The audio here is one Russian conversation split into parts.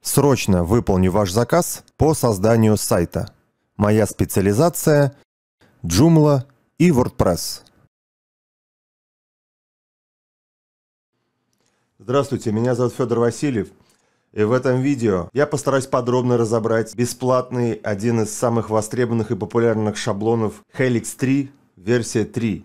Срочно выполню ваш заказ по созданию сайта. Моя специализация – Joomla и WordPress. Здравствуйте, меня зовут Федор Васильев. И в этом видео я постараюсь подробно разобрать бесплатный, один из самых востребованных и популярных шаблонов Helix 3, версия 3,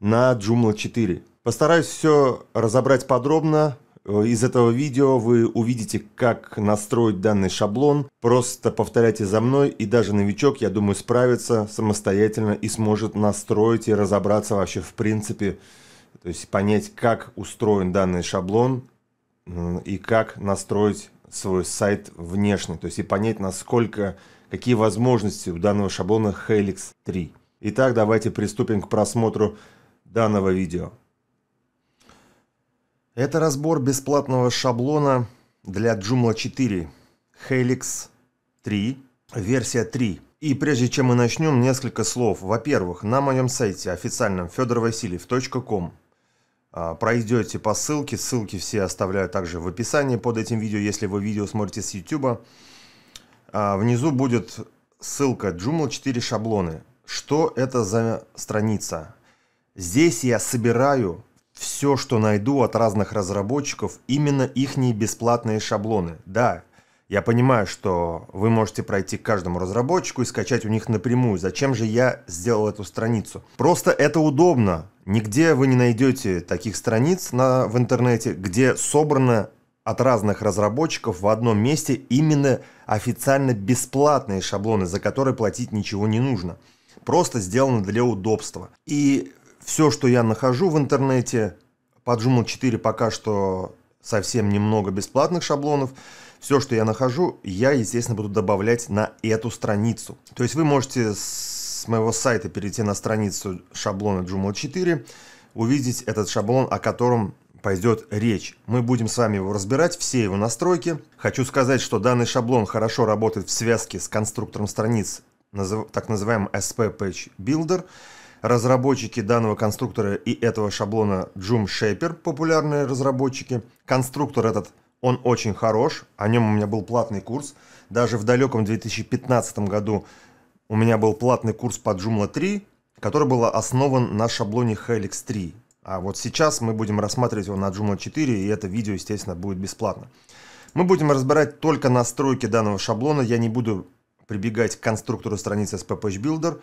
на Joomla 4. Постараюсь все разобрать подробно, Э, из этого видео вы увидите, как настроить данный шаблон. Просто повторяйте за мной, и даже новичок, я думаю, справится самостоятельно и сможет настроить и разобраться вообще в принципе, то есть понять, как устроен данный шаблон и как настроить свой сайт внешне, то есть и понять, насколько, какие возможности у данного шаблона Helix 3. Итак, давайте приступим к просмотру данного видео. Это разбор бесплатного шаблона для Joomla 4, Helix 3, версия 3. И прежде чем мы начнем, несколько слов. Во-первых, на моем сайте официальном fedorvasильев.com а, пройдете по ссылке, ссылки все оставляю также в описании под этим видео, если вы видео смотрите с YouTube. А, внизу будет ссылка Joomla 4 шаблоны. Что это за страница? Здесь я собираю все, что найду от разных разработчиков, именно их бесплатные шаблоны. Да, я понимаю, что вы можете пройти к каждому разработчику и скачать у них напрямую. Зачем же я сделал эту страницу? Просто это удобно. Нигде вы не найдете таких страниц на, в интернете, где собрано от разных разработчиков в одном месте именно официально бесплатные шаблоны, за которые платить ничего не нужно. Просто сделано для удобства. И все, что я нахожу в интернете, под Joomla 4 пока что совсем немного бесплатных шаблонов. Все, что я нахожу, я, естественно, буду добавлять на эту страницу. То есть вы можете с моего сайта перейти на страницу шаблона Joomla 4, увидеть этот шаблон, о котором пойдет речь. Мы будем с вами его разбирать, все его настройки. Хочу сказать, что данный шаблон хорошо работает в связке с конструктором страниц, так называемым SP Page Builder – Разработчики данного конструктора и этого шаблона Joom Shaper, популярные разработчики. Конструктор этот, он очень хорош, о нем у меня был платный курс. Даже в далеком 2015 году у меня был платный курс по Joomla 3, который был основан на шаблоне Helix 3. А вот сейчас мы будем рассматривать его на Joomla 4, и это видео, естественно, будет бесплатно. Мы будем разбирать только настройки данного шаблона, я не буду прибегать к конструктору страницы SPPage Builder,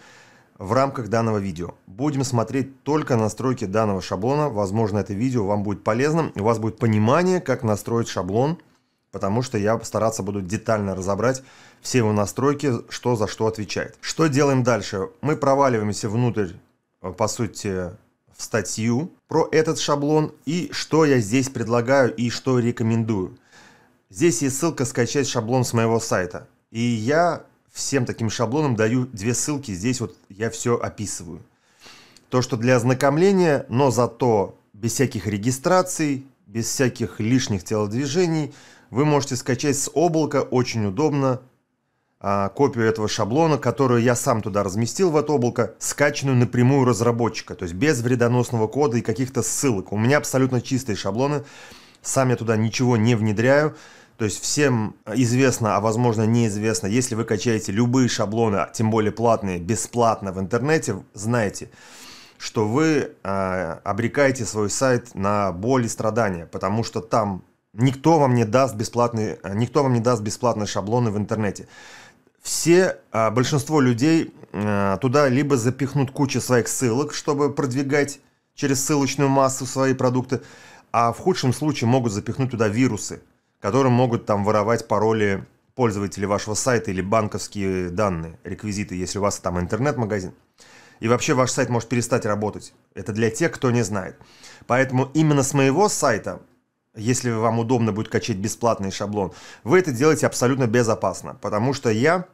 в рамках данного видео. Будем смотреть только настройки данного шаблона. Возможно, это видео вам будет полезным. У вас будет понимание, как настроить шаблон, потому что я постараться буду детально разобрать все его настройки, что за что отвечает. Что делаем дальше? Мы проваливаемся внутрь, э, по сути, в статью про этот шаблон и что я здесь предлагаю и что рекомендую. Здесь есть ссылка скачать шаблон с моего сайта. И я всем таким шаблонам даю две ссылки. Здесь вот я все описываю. То, что для ознакомления, но зато без всяких регистраций, без всяких лишних телодвижений, вы можете скачать с облака очень удобно а, копию этого шаблона, которую я сам туда разместил в это облако, скачанную напрямую разработчика, то есть без вредоносного кода и каких-то ссылок. У меня абсолютно чистые шаблоны, сам я туда ничего не внедряю, то есть всем известно, а возможно неизвестно, если вы качаете любые шаблоны, а тем более платные, бесплатно в интернете, знаете, что вы э, обрекаете свой сайт на боль и страдания, потому что там никто вам не даст бесплатные, никто вам не даст бесплатные шаблоны в интернете. Все, э, большинство людей э, туда либо запихнут кучу своих ссылок, чтобы продвигать через ссылочную массу свои продукты, а в худшем случае могут запихнуть туда вирусы, которым могут там воровать пароли пользователей вашего сайта или банковские данные, реквизиты, если у вас там интернет-магазин. И вообще ваш сайт может перестать работать. Это для тех, кто не знает. Поэтому именно с моего сайта, если вам удобно будет качать бесплатный шаблон, вы это делаете абсолютно безопасно. Потому что я,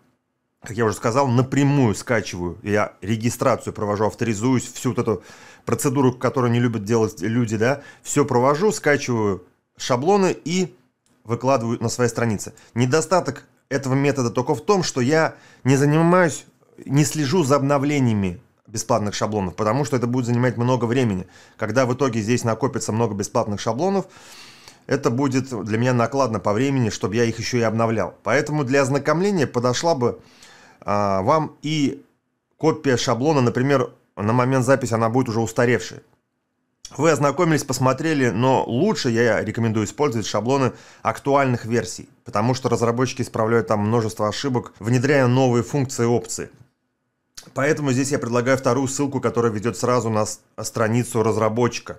как я уже сказал, напрямую скачиваю. Я регистрацию провожу, авторизуюсь, всю вот эту процедуру, которую не любят делать люди, да, все провожу, скачиваю шаблоны и выкладываю на своей странице. Недостаток этого метода только в том, что я не занимаюсь, не слежу за обновлениями бесплатных шаблонов, потому что это будет занимать много времени. Когда в итоге здесь накопится много бесплатных шаблонов, это будет для меня накладно по времени, чтобы я их еще и обновлял. Поэтому для ознакомления подошла бы а, вам и копия шаблона, например, на момент записи она будет уже устаревшей. Вы ознакомились, посмотрели, но лучше я рекомендую использовать шаблоны актуальных версий, потому что разработчики исправляют там множество ошибок, внедряя новые функции и опции. Поэтому здесь я предлагаю вторую ссылку, которая ведет сразу на страницу разработчика,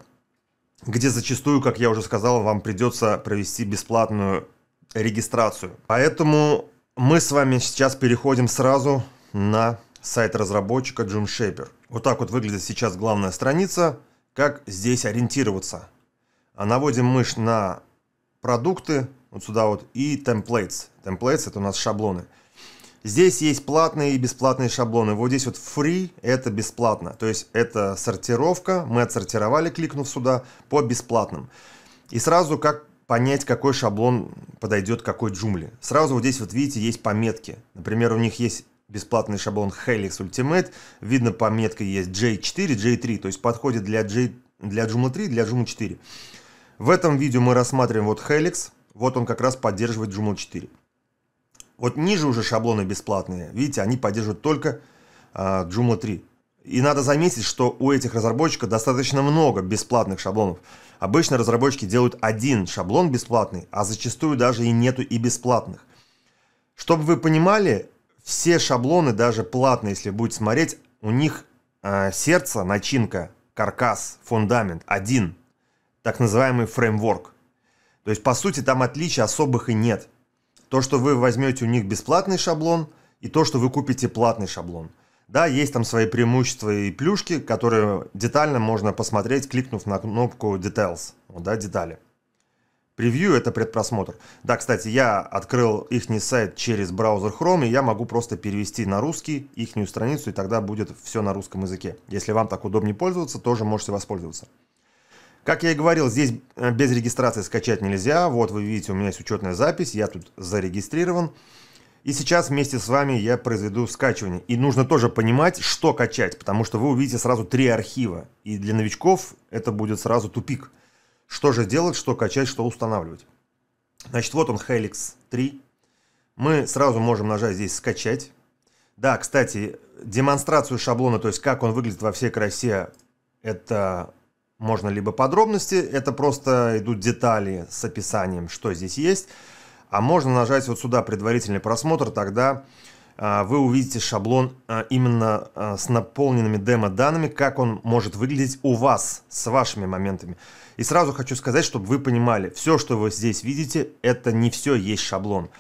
где зачастую, как я уже сказал, вам придется провести бесплатную регистрацию. Поэтому мы с вами сейчас переходим сразу на сайт разработчика June Shaper. Вот так вот выглядит сейчас главная страница. Как здесь ориентироваться? А наводим мышь на продукты, вот сюда вот, и templates. Templates это у нас шаблоны. Здесь есть платные и бесплатные шаблоны. Вот здесь вот free – это бесплатно. То есть это сортировка. Мы отсортировали, кликнув сюда, по бесплатным. И сразу как понять, какой шаблон подойдет какой джумле. Сразу вот здесь вот видите, есть пометки. Например, у них есть бесплатный шаблон Helix Ultimate. Видно, по метке есть J4, J3, то есть подходит для, J, для Joomla 3, для Joomla 4. В этом видео мы рассматриваем вот Helix, вот он как раз поддерживает Joomla 4. Вот ниже уже шаблоны бесплатные, видите, они поддерживают только э, Joomla 3. И надо заметить, что у этих разработчиков достаточно много бесплатных шаблонов. Обычно разработчики делают один шаблон бесплатный, а зачастую даже и нету и бесплатных. Чтобы вы понимали, все шаблоны, даже платные, если будет смотреть, у них э, сердце, начинка, каркас, фундамент один, так называемый фреймворк. То есть, по сути, там отличий особых и нет. То, что вы возьмете у них бесплатный шаблон, и то, что вы купите платный шаблон. Да, есть там свои преимущества и плюшки, которые детально можно посмотреть, кликнув на кнопку Details, да, детали. Превью — это предпросмотр. Да, кстати, я открыл их сайт через браузер Chrome, и я могу просто перевести на русский их страницу, и тогда будет все на русском языке. Если вам так удобнее пользоваться, тоже можете воспользоваться. Как я и говорил, здесь э, без регистрации скачать нельзя. Вот вы видите, у меня есть учетная запись, я тут зарегистрирован. И сейчас вместе с вами я произведу скачивание. И нужно тоже понимать, что качать, потому что вы увидите сразу три архива. И для новичков это будет сразу тупик – что же делать, что качать, что устанавливать? Значит, вот он Helix 3. Мы сразу можем нажать здесь «Скачать». Да, кстати, демонстрацию шаблона, то есть как он выглядит во всей красе, это можно либо подробности, это просто идут детали с описанием, что здесь есть. А можно нажать вот сюда «Предварительный просмотр», тогда а, вы увидите шаблон а, именно а, с наполненными демо-данными, как он может выглядеть у вас, с вашими моментами. И сразу хочу сказать, чтобы вы понимали, все, что вы здесь видите, это не все есть шаблон.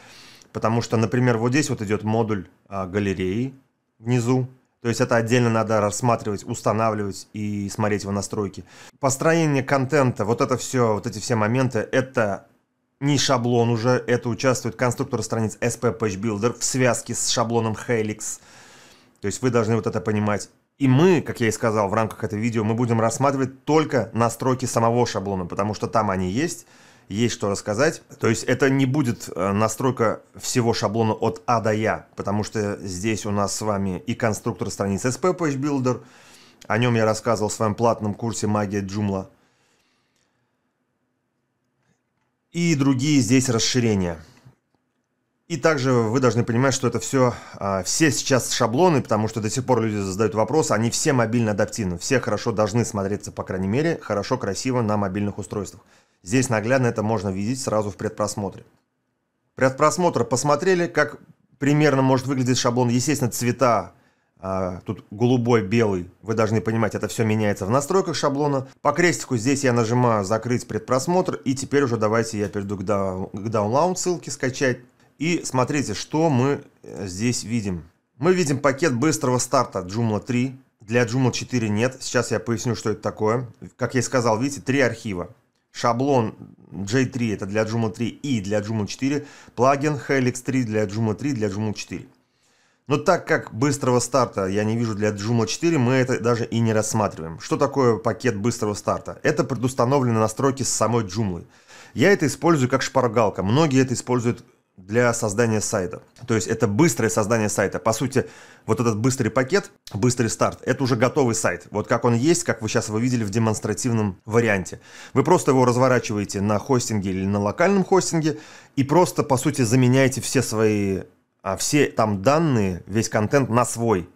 Потому что, например, вот здесь вот идет модуль а, галереи внизу. То есть это отдельно надо рассматривать, устанавливать и смотреть его настройки. Построение контента, вот это все, вот эти все моменты, это не шаблон уже, это участвует конструктор страниц SP Page Builder в связке с шаблоном Helix. То есть вы должны вот это понимать. И мы, как я и сказал в рамках этого видео, мы будем рассматривать только настройки самого шаблона, потому что там они есть, есть что рассказать. То есть это не будет э, настройка всего шаблона от А до Я, потому что здесь у нас с вами и конструктор страниц SP Page Builder, о нем я рассказывал в своем платном курсе «Магия джумла и другие здесь расширения – и также вы должны понимать, что это все, а, все сейчас шаблоны, потому что до сих пор люди задают вопрос, они все мобильно адаптивны, все хорошо должны смотреться, по крайней мере, хорошо, красиво на мобильных устройствах. Здесь наглядно это можно видеть сразу в предпросмотре. Предпросмотр посмотрели, как примерно может выглядеть шаблон. Естественно, цвета а, тут голубой, белый, вы должны понимать, это все меняется в настройках шаблона. По крестику здесь я нажимаю «Закрыть предпросмотр», и теперь уже давайте я перейду к, даун, к даунлаун ссылке «Скачать». И смотрите, что мы э, здесь видим. Мы видим пакет быстрого старта Joomla 3. Для Joomla 4 нет. Сейчас я поясню, что это такое. Как я и сказал, видите, три архива. Шаблон J3 это для Joomla 3 и для Joomla 4. Плагин Helix 3 для Joomla 3, для Joomla 4. Но так как быстрого старта я не вижу для Joomla 4, мы это даже и не рассматриваем. Что такое пакет быстрого старта? Это предустановлены настройки с самой Joomla. Я это использую как шпаргалка. Многие это используют для создания сайта. То есть это быстрое создание сайта. По сути, вот этот быстрый пакет, быстрый старт, это уже готовый сайт. Вот как он есть, как вы сейчас его видели в демонстративном варианте. Вы просто его разворачиваете на хостинге или на локальном хостинге и просто, по сути, заменяете все свои, а, все там данные, весь контент на свой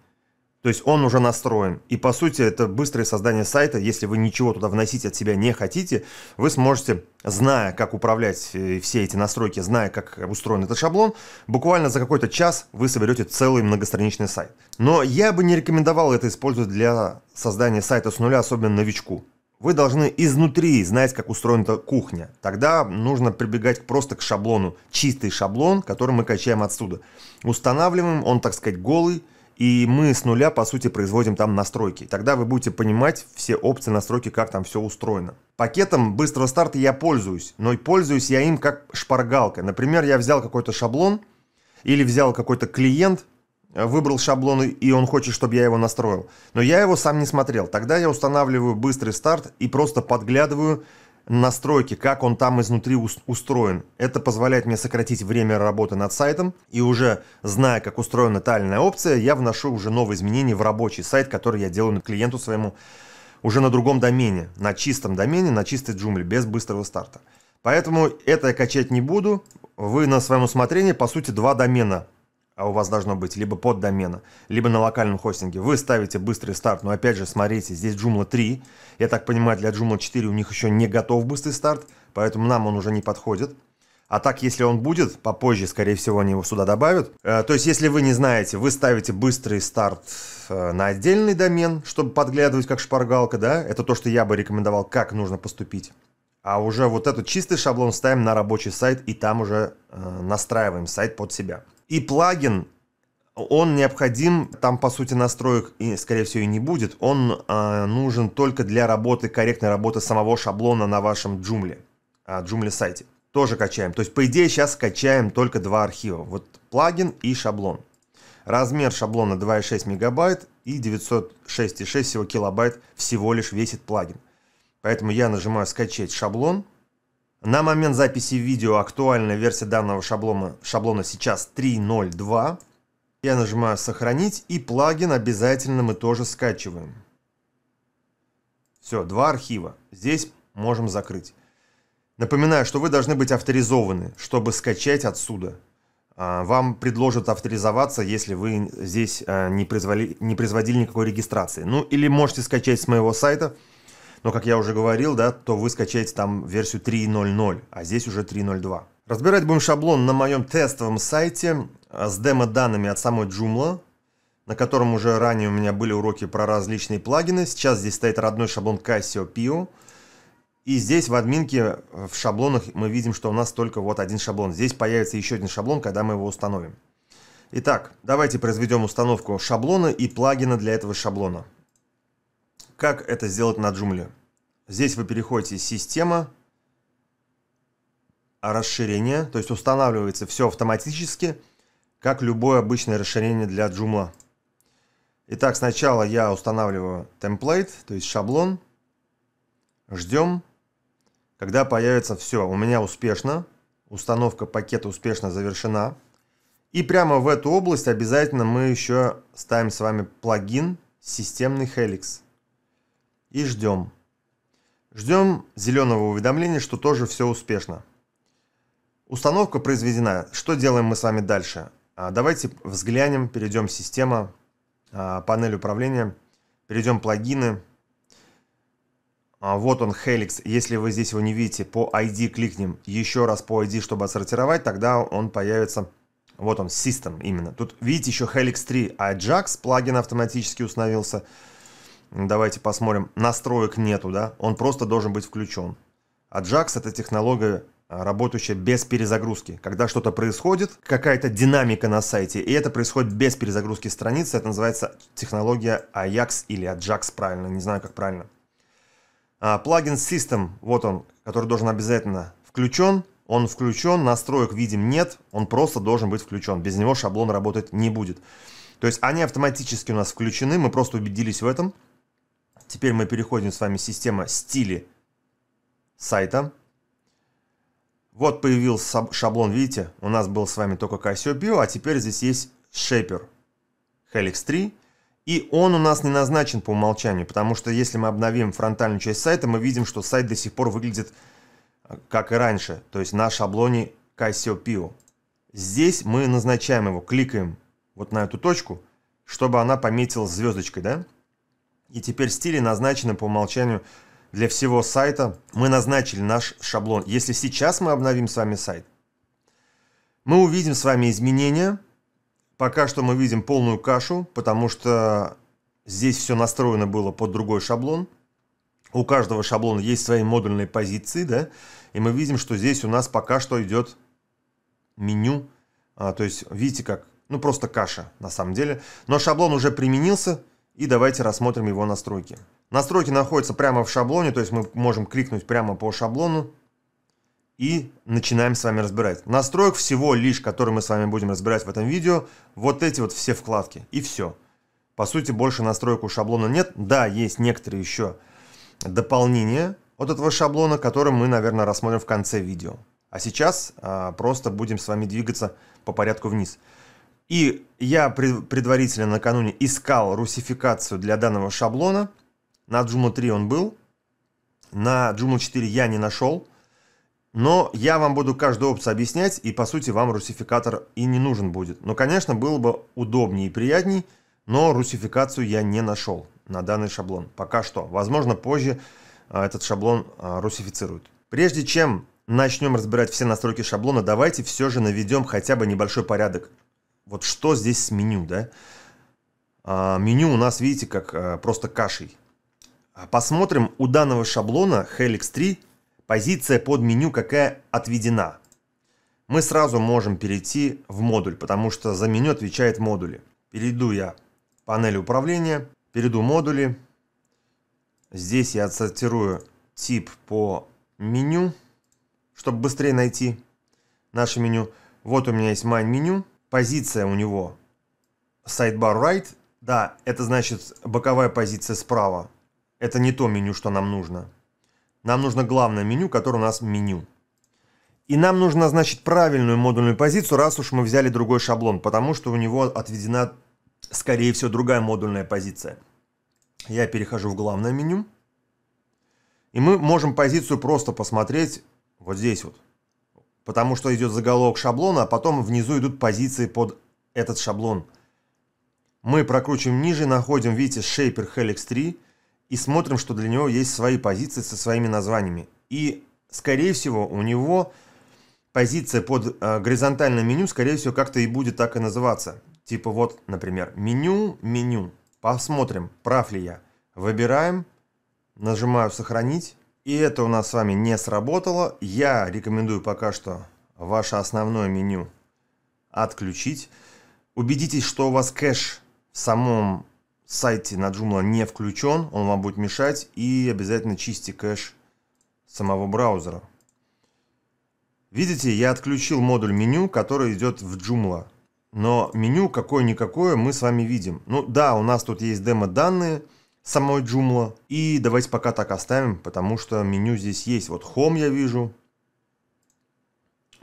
то есть он уже настроен. И по сути это быстрое создание сайта. Если вы ничего туда вносить от себя не хотите, вы сможете, зная, как управлять э, все эти настройки, зная, как устроен этот шаблон, буквально за какой-то час вы соберете целый многостраничный сайт. Но я бы не рекомендовал это использовать для создания сайта с нуля, особенно новичку. Вы должны изнутри знать, как устроена эта кухня. Тогда нужно прибегать просто к шаблону. Чистый шаблон, который мы качаем отсюда. Устанавливаем, он, так сказать, голый, и мы с нуля, по сути, производим там настройки. Тогда вы будете понимать все опции настройки, как там все устроено. Пакетом быстрого старта я пользуюсь, но и пользуюсь я им как шпаргалка. Например, я взял какой-то шаблон или взял какой-то клиент, э, выбрал шаблон и он хочет, чтобы я его настроил. Но я его сам не смотрел. Тогда я устанавливаю быстрый старт и просто подглядываю, настройки, как он там изнутри устроен. Это позволяет мне сократить время работы над сайтом, и уже зная, как устроена та или иная опция, я вношу уже новые изменения в рабочий сайт, который я делаю клиенту своему уже на другом домене, на чистом домене, на чистой джумле, без быстрого старта. Поэтому это я качать не буду. Вы на своем усмотрении, по сути, два домена а у вас должно быть либо под домена, либо на локальном хостинге. Вы ставите быстрый старт, но опять же, смотрите, здесь Joomla 3. Я так понимаю, для Joomla 4 у них еще не готов быстрый старт, поэтому нам он уже не подходит. А так, если он будет, попозже, скорее всего, они его сюда добавят. Э, то есть, если вы не знаете, вы ставите быстрый старт э, на отдельный домен, чтобы подглядывать как шпаргалка, да? Это то, что я бы рекомендовал, как нужно поступить. А уже вот этот чистый шаблон ставим на рабочий сайт и там уже э, настраиваем сайт под себя. И плагин, он необходим, там по сути настроек, и, скорее всего, и не будет. Он э, нужен только для работы, корректной работы самого шаблона на вашем джумле, э, джумле сайте. Тоже качаем. То есть, по идее, сейчас качаем только два архива. Вот плагин и шаблон. Размер шаблона 2,6 мегабайт и 906,6 всего килобайт всего лишь весит плагин. Поэтому я нажимаю «Скачать шаблон». На момент записи видео актуальная версия данного шаблона, шаблона сейчас 3.0.2. Я нажимаю «Сохранить» и плагин обязательно мы тоже скачиваем. Все, два архива. Здесь можем закрыть. Напоминаю, что вы должны быть авторизованы, чтобы скачать отсюда. А, вам предложат авторизоваться, если вы здесь а, не производили, не производили никакой регистрации. Ну или можете скачать с моего сайта – но, как я уже говорил, да, то вы скачаете там версию 3.0.0, а здесь уже 3.0.2. Разбирать будем шаблон на моем тестовом сайте а, с демо-данными от самой Joomla, на котором уже ранее у меня были уроки про различные плагины. Сейчас здесь стоит родной шаблон Casio Pio. И здесь в админке э, в шаблонах мы видим, что у нас только вот один шаблон. Здесь появится еще один шаблон, когда мы его установим. Итак, давайте произведем установку шаблона и плагина для этого шаблона. Как это сделать на Joomla? Здесь вы переходите «Система», «Расширение», то есть устанавливается все автоматически, как любое обычное расширение для Joomla. Итак, сначала я устанавливаю темплейт, то есть шаблон. Ждем, когда появится все. У меня успешно, установка пакета успешно завершена. И прямо в эту область обязательно мы еще ставим с вами плагин системный Helix и ждем. Ждем зеленого уведомления, что тоже все успешно. Установка произведена. Что делаем мы с вами дальше? А, давайте взглянем, перейдем в система, а, панель управления, перейдем в плагины. А, вот он, Helix. Если вы здесь его не видите, по ID кликнем еще раз по ID, чтобы отсортировать, тогда он появится, вот он, System именно. Тут видите еще Helix 3 Ajax, плагин автоматически установился. Давайте посмотрим. Настроек нету, да? Он просто должен быть включен. Ajax а это технология, а, работающая без перезагрузки. Когда что-то происходит, какая-то динамика на сайте, и это происходит без перезагрузки страницы, это называется технология AJAX или AJAX правильно, не знаю как правильно. А, плагин System, вот он, который должен обязательно включен, он включен, настроек видим нет, он просто должен быть включен. Без него шаблон работать не будет. То есть они автоматически у нас включены, мы просто убедились в этом. Теперь мы переходим с вами в систему стили сайта. Вот появился шаблон, видите, у нас был с вами только Cassiopeia, а теперь здесь есть Shaper Helix 3. И он у нас не назначен по умолчанию, потому что если мы обновим фронтальную часть сайта, мы видим, что сайт до сих пор выглядит э, как и раньше, то есть на шаблоне Cassiopeia. Здесь мы назначаем его, кликаем вот на эту точку, чтобы она пометилась звездочкой, да? И теперь стили назначены по умолчанию для всего сайта. Мы назначили наш шаблон. Если сейчас мы обновим с вами сайт, мы увидим с вами изменения. Пока что мы видим полную кашу, потому что здесь все настроено было под другой шаблон. У каждого шаблона есть свои модульные позиции, да, и мы видим, что здесь у нас пока что идет меню, а, то есть видите как, ну просто каша на самом деле, но шаблон уже применился, и давайте рассмотрим его настройки. Настройки находятся прямо в шаблоне, то есть мы можем кликнуть прямо по шаблону и начинаем с вами разбирать. Настроек всего лишь, который мы с вами будем разбирать в этом видео, вот эти вот все вкладки и все. По сути, больше настроек у шаблона нет. Да, есть некоторые еще дополнения от этого шаблона, которые мы, наверное, рассмотрим в конце видео. А сейчас а, просто будем с вами двигаться по порядку вниз. И я предварительно накануне искал русификацию для данного шаблона. На Joomla 3 он был. На Joomla 4 я не нашел. Но я вам буду каждую опцию объяснять, и по сути вам русификатор и не нужен будет. Но, конечно, было бы удобнее и приятней, но русификацию я не нашел на данный шаблон. Пока что. Возможно, позже а, этот шаблон а, русифицируют. Прежде чем начнем разбирать все настройки шаблона, давайте все же наведем хотя бы небольшой порядок. Вот что здесь с меню, да? А, меню у нас, видите, как а, просто кашей. А, посмотрим, у данного шаблона Helix 3 позиция под меню какая отведена. Мы сразу можем перейти в модуль, потому что за меню отвечает модули. Перейду я панель управления, перейду модули. Здесь я отсортирую тип по меню, чтобы быстрее найти наше меню. Вот у меня есть Main меню позиция у него sidebar right, да, это значит боковая позиция справа. Это не то меню, что нам нужно. Нам нужно главное меню, которое у нас меню. И нам нужно значит, правильную модульную позицию, раз уж мы взяли другой шаблон, потому что у него отведена, скорее всего, другая модульная позиция. Я перехожу в главное меню. И мы можем позицию просто посмотреть вот здесь вот потому что идет заголовок шаблона, а потом внизу идут позиции под этот шаблон. Мы прокручиваем ниже, находим, видите, Shaper Helix 3 и смотрим, что для него есть свои позиции со своими названиями. И, скорее всего, у него позиция под э, горизонтальное меню, скорее всего, как-то и будет так и называться. Типа вот, например, меню, меню. Посмотрим, прав ли я. Выбираем, нажимаю «Сохранить». И это у нас с вами не сработало. Я рекомендую пока что ваше основное меню отключить. Убедитесь, что у вас кэш в самом сайте на Joomla не включен, он вам будет мешать, и обязательно чистите кэш самого браузера. Видите, я отключил модуль меню, который идет в Joomla. Но меню какое-никакое мы с вами видим. Ну да, у нас тут есть демо-данные, самой Joomla. И давайте пока так оставим, потому что меню здесь есть. Вот Home я вижу.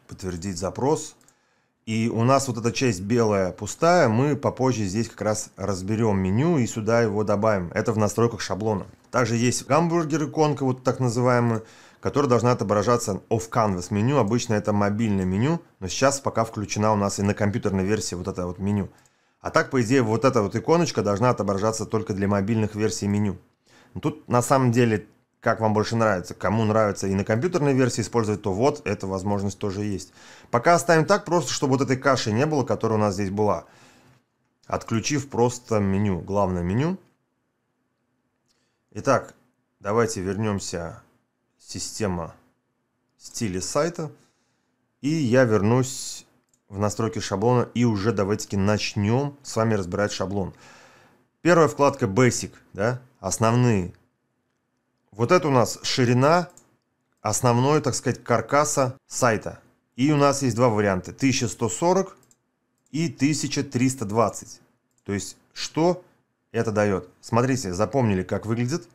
Подтвердить запрос. И у нас вот эта часть белая пустая, мы попозже здесь как раз разберем меню и сюда его добавим. Это в настройках шаблона. Также есть гамбургер иконка, вот так называемая, которая должна отображаться off-canvas меню. Обычно это мобильное меню, но сейчас пока включена у нас и на компьютерной версии вот это вот меню. А так, по идее, вот эта вот иконочка должна отображаться только для мобильных версий меню. Но ну, тут на самом деле, как вам больше нравится, кому нравится и на компьютерной версии использовать, то вот эта возможность тоже есть. Пока оставим так, просто чтобы вот этой каши не было, которая у нас здесь была. Отключив просто меню, главное меню. Итак, давайте вернемся система стиля сайта. И я вернусь в настройки шаблона и уже давайте-таки начнем с вами разбирать шаблон. Первая вкладка Basic, да, основные. Вот это у нас ширина основной, так сказать, каркаса сайта. И у нас есть два варианта, 1140 и 1320. То есть, что это дает? Смотрите, запомнили, как выглядит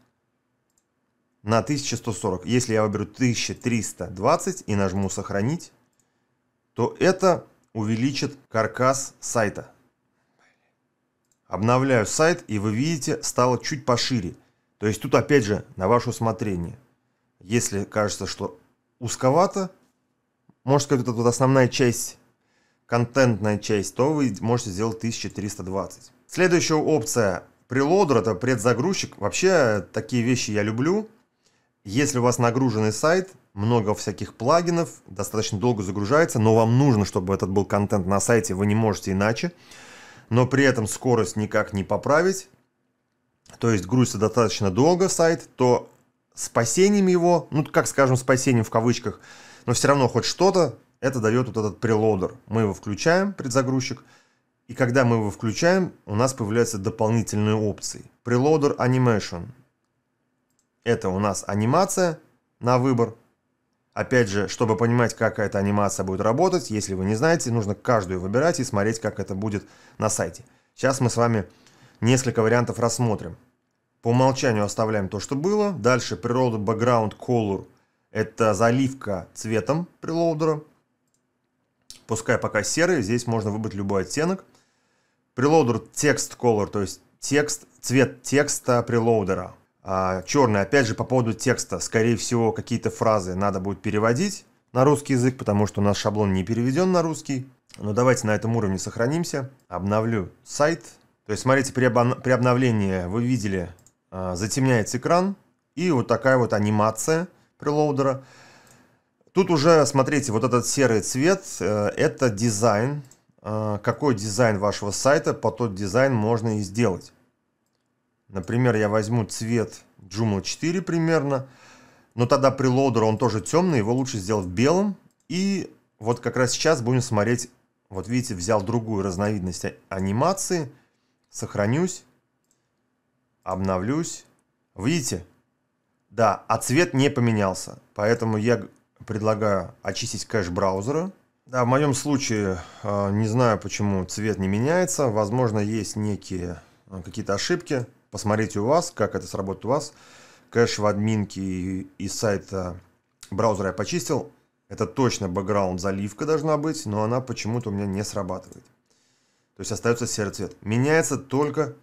на 1140. Если я выберу 1320 и нажму «Сохранить», то это увеличит каркас сайта. Обновляю сайт, и вы видите, стало чуть пошире. То есть тут опять же на ваше усмотрение. Если кажется, что узковато, можно сказать, вот эта вот основная часть, контентная часть, то вы можете сделать 1320. Следующая опция прелодер, это предзагрузчик. Вообще э, такие вещи я люблю. Если у вас нагруженный сайт – много всяких плагинов, достаточно долго загружается, но вам нужно, чтобы этот был контент на сайте, вы не можете иначе. Но при этом скорость никак не поправить. То есть грузится достаточно долго сайт, то спасением его, ну как скажем, спасением в кавычках, но все равно хоть что-то, это дает вот этот прелодер. Мы его включаем, предзагрузчик, и когда мы его включаем, у нас появляются дополнительные опции. Прелодер Animation. Это у нас анимация на выбор, Опять же, чтобы понимать, как эта анимация будет работать, если вы не знаете, нужно каждую выбирать и смотреть, как это будет на сайте. Сейчас мы с вами несколько вариантов рассмотрим. По умолчанию оставляем то, что было. Дальше природа background color – это заливка цветом прелоудера. Пускай пока серый, здесь можно выбрать любой оттенок. Прелоудер текст color, то есть текст, цвет текста прелоудера – а, черный, опять же, по поводу текста, скорее всего, какие-то фразы надо будет переводить на русский язык, потому что у нас шаблон не переведен на русский. Но давайте на этом уровне сохранимся. Обновлю сайт. То есть, смотрите, при, обо... при обновлении вы видели, а, затемняется экран. И вот такая вот анимация прелоудера. Тут уже, смотрите, вот этот серый цвет, э, это дизайн. А, какой дизайн вашего сайта, по тот дизайн можно и сделать. Например, я возьму цвет Joomla 4 примерно, но тогда при прелоудер, он тоже темный, его лучше сделать белым. И вот как раз сейчас будем смотреть, вот видите, взял другую разновидность анимации, сохранюсь, обновлюсь. Видите? Да, а цвет не поменялся, поэтому я предлагаю очистить кэш браузера. Да, в моем случае э, не знаю, почему цвет не меняется. Возможно, есть некие э, какие-то ошибки. Посмотрите у вас, как это сработает у вас. Кэш в админке и, и сайта браузера я почистил. Это точно бэкграунд заливка должна быть, но она почему-то у меня не срабатывает. То есть остается серый цвет. Меняется только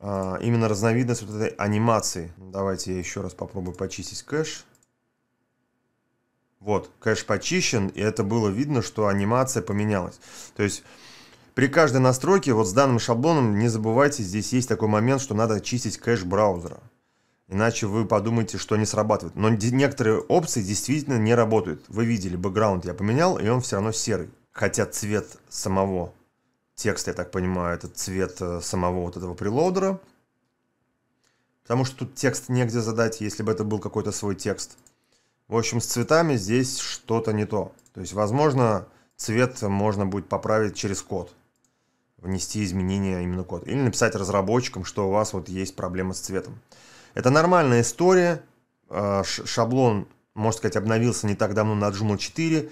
а, именно разновидность вот этой анимации. Давайте я еще раз попробую почистить кэш. Вот, кэш почищен, и это было видно, что анимация поменялась. То есть при каждой настройке вот с данным шаблоном не забывайте, здесь есть такой момент, что надо чистить кэш браузера. Иначе вы подумаете, что не срабатывает. Но некоторые опции действительно не работают. Вы видели, бэкграунд я поменял, и он все равно серый. Хотя цвет самого текста, я так понимаю, это цвет э, самого вот этого прелоудера. Потому что тут текст негде задать, если бы это был какой-то свой текст. В общем, с цветами здесь что-то не то. То есть, возможно, цвет можно будет поправить через код внести изменения а именно код. Или написать разработчикам, что у вас вот есть проблема с цветом. Это нормальная история. А, шаблон, можно сказать, обновился не так давно на Joomla 4.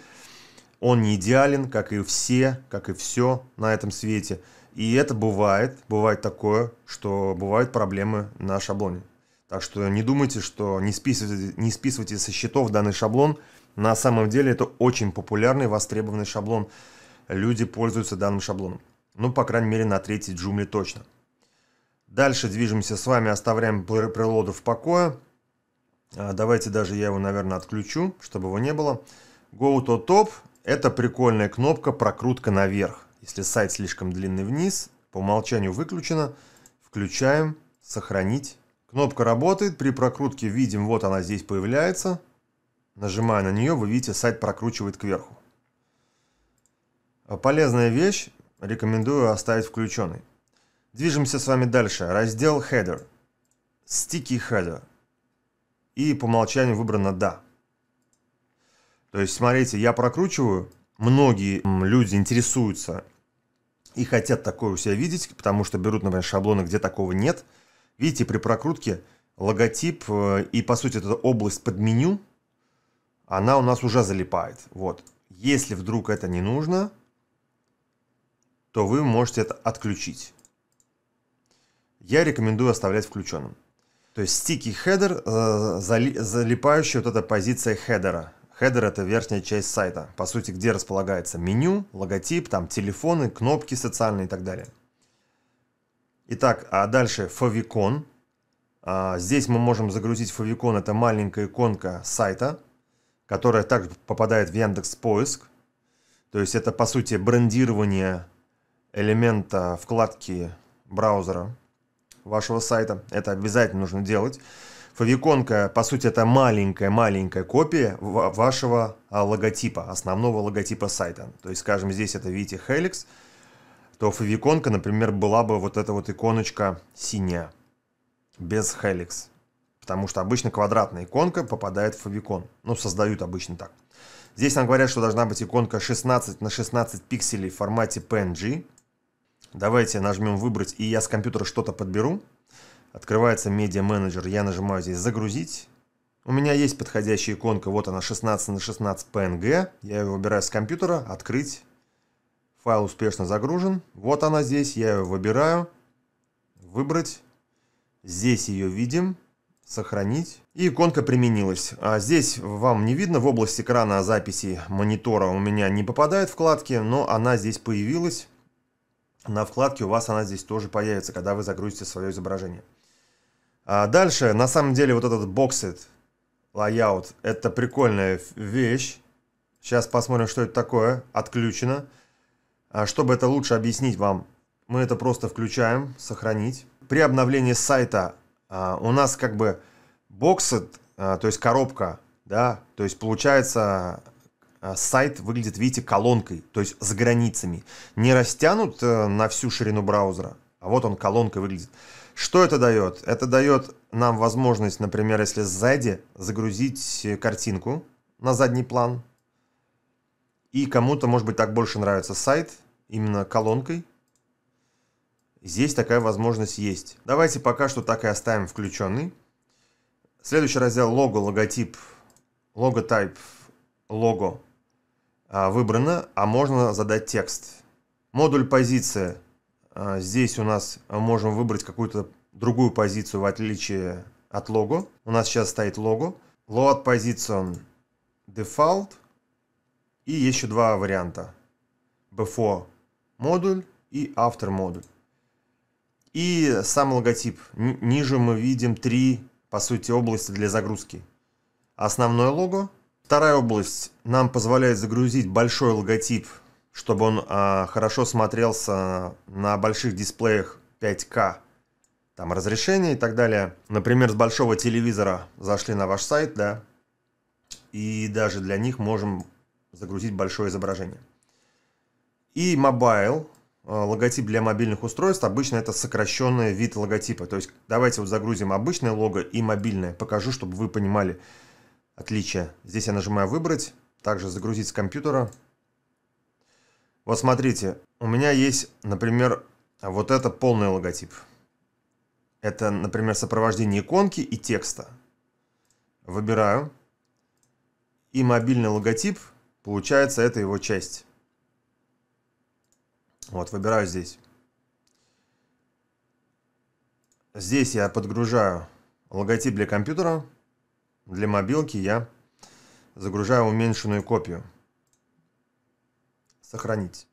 Он не идеален, как и все, как и все на этом свете. И это бывает, бывает такое, что бывают проблемы на шаблоне. Так что не думайте, что не списывайте, не списывайте со счетов данный шаблон. На самом деле это очень популярный, востребованный шаблон. Люди пользуются данным шаблоном. Ну, по крайней мере, на третьей джумле точно. Дальше движемся с вами, оставляем прелоды в покое. А, давайте даже я его, наверное, отключу, чтобы его не было. Go to top – это прикольная кнопка прокрутка наверх. Если сайт слишком длинный вниз, по умолчанию выключено. Включаем, сохранить. Кнопка работает, при прокрутке видим, вот она здесь появляется. Нажимая на нее, вы видите, сайт прокручивает кверху. А полезная вещь, Рекомендую оставить включенный. Движемся с вами дальше. Раздел Header. Sticky Header. И по умолчанию выбрано «Да». То есть, смотрите, я прокручиваю. Многие люди интересуются и хотят такое у себя видеть, потому что берут, например, шаблоны, где такого нет. Видите, при прокрутке логотип э, и, по сути, эта область под меню, она у нас уже залипает. Вот. Если вдруг это не нужно, то вы можете это отключить. Я рекомендую оставлять включенным. То есть sticky header, э, зали, залипающая вот эта позиция хедера. Хедер это верхняя часть сайта, по сути, где располагается меню, логотип, там телефоны, кнопки социальные и так далее. Итак, а дальше favicon. А, здесь мы можем загрузить favicon это маленькая иконка сайта, которая также попадает в Яндекс Поиск. То есть это по сути брендирование элемента вкладки браузера вашего сайта. Это обязательно нужно делать. Фавиконка, по сути, это маленькая-маленькая копия вашего а, логотипа, основного логотипа сайта. То есть, скажем, здесь это, видите, Helix, то фавиконка, например, была бы вот эта вот иконочка синяя, без Helix. Потому что обычно квадратная иконка попадает в фавикон. Ну, создают обычно так. Здесь нам говорят, что должна быть иконка 16 на 16 пикселей в формате PNG. Давайте нажмем «Выбрать», и я с компьютера что-то подберу. Открывается медиа менеджер, я нажимаю здесь «Загрузить». У меня есть подходящая иконка, вот она 16 на 16 PNG. Я ее выбираю с компьютера, открыть. Файл успешно загружен. Вот она здесь, я ее выбираю. Выбрать. Здесь ее видим. Сохранить. И иконка применилась. А здесь вам не видно, в область экрана записи монитора у меня не попадает вкладки, но она здесь появилась на вкладке у вас она здесь тоже появится, когда вы загрузите свое изображение. А дальше, на самом деле, вот этот боксет layout, это прикольная вещь. Сейчас посмотрим, что это такое. Отключено. А чтобы это лучше объяснить вам, мы это просто включаем, сохранить. При обновлении сайта а, у нас как бы боксет, а, то есть коробка, да, то есть получается Э, сайт выглядит, видите, колонкой, то есть с границами. Не растянут э, на всю ширину браузера, а вот он колонкой выглядит. Что это дает? Это дает нам возможность, например, если сзади загрузить э, картинку на задний план, и кому-то, может быть, так больше нравится сайт, именно колонкой. Здесь такая возможность есть. Давайте пока что так и оставим включенный. Следующий раздел лого, логотип, логотайп, лого а, выбрана, а можно задать текст. Модуль позиция. А, здесь у нас можем выбрать какую-то другую позицию в отличие от лого. У нас сейчас стоит лого. Load position default. И еще два варианта. Before модуль и after модуль. И сам логотип. Ниже мы видим три, по сути, области для загрузки. Основное лого – Вторая область нам позволяет загрузить большой логотип, чтобы он э, хорошо смотрелся на больших дисплеях 5К, там разрешение и так далее. Например, с большого телевизора зашли на ваш сайт, да, и даже для них можем загрузить большое изображение. И мобайл, а, логотип для мобильных устройств, обычно это сокращенный вид логотипа. То есть давайте вот загрузим обычное лого и мобильное. Покажу, чтобы вы понимали, отличия. Здесь я нажимаю «Выбрать», также «Загрузить с компьютера». Вот смотрите, у меня есть, например, вот это полный логотип. Это, например, сопровождение иконки и текста. Выбираю. И мобильный логотип, получается, это его часть. Вот, выбираю здесь. Здесь я подгружаю логотип для компьютера для мобилки я загружаю уменьшенную копию. Сохранить.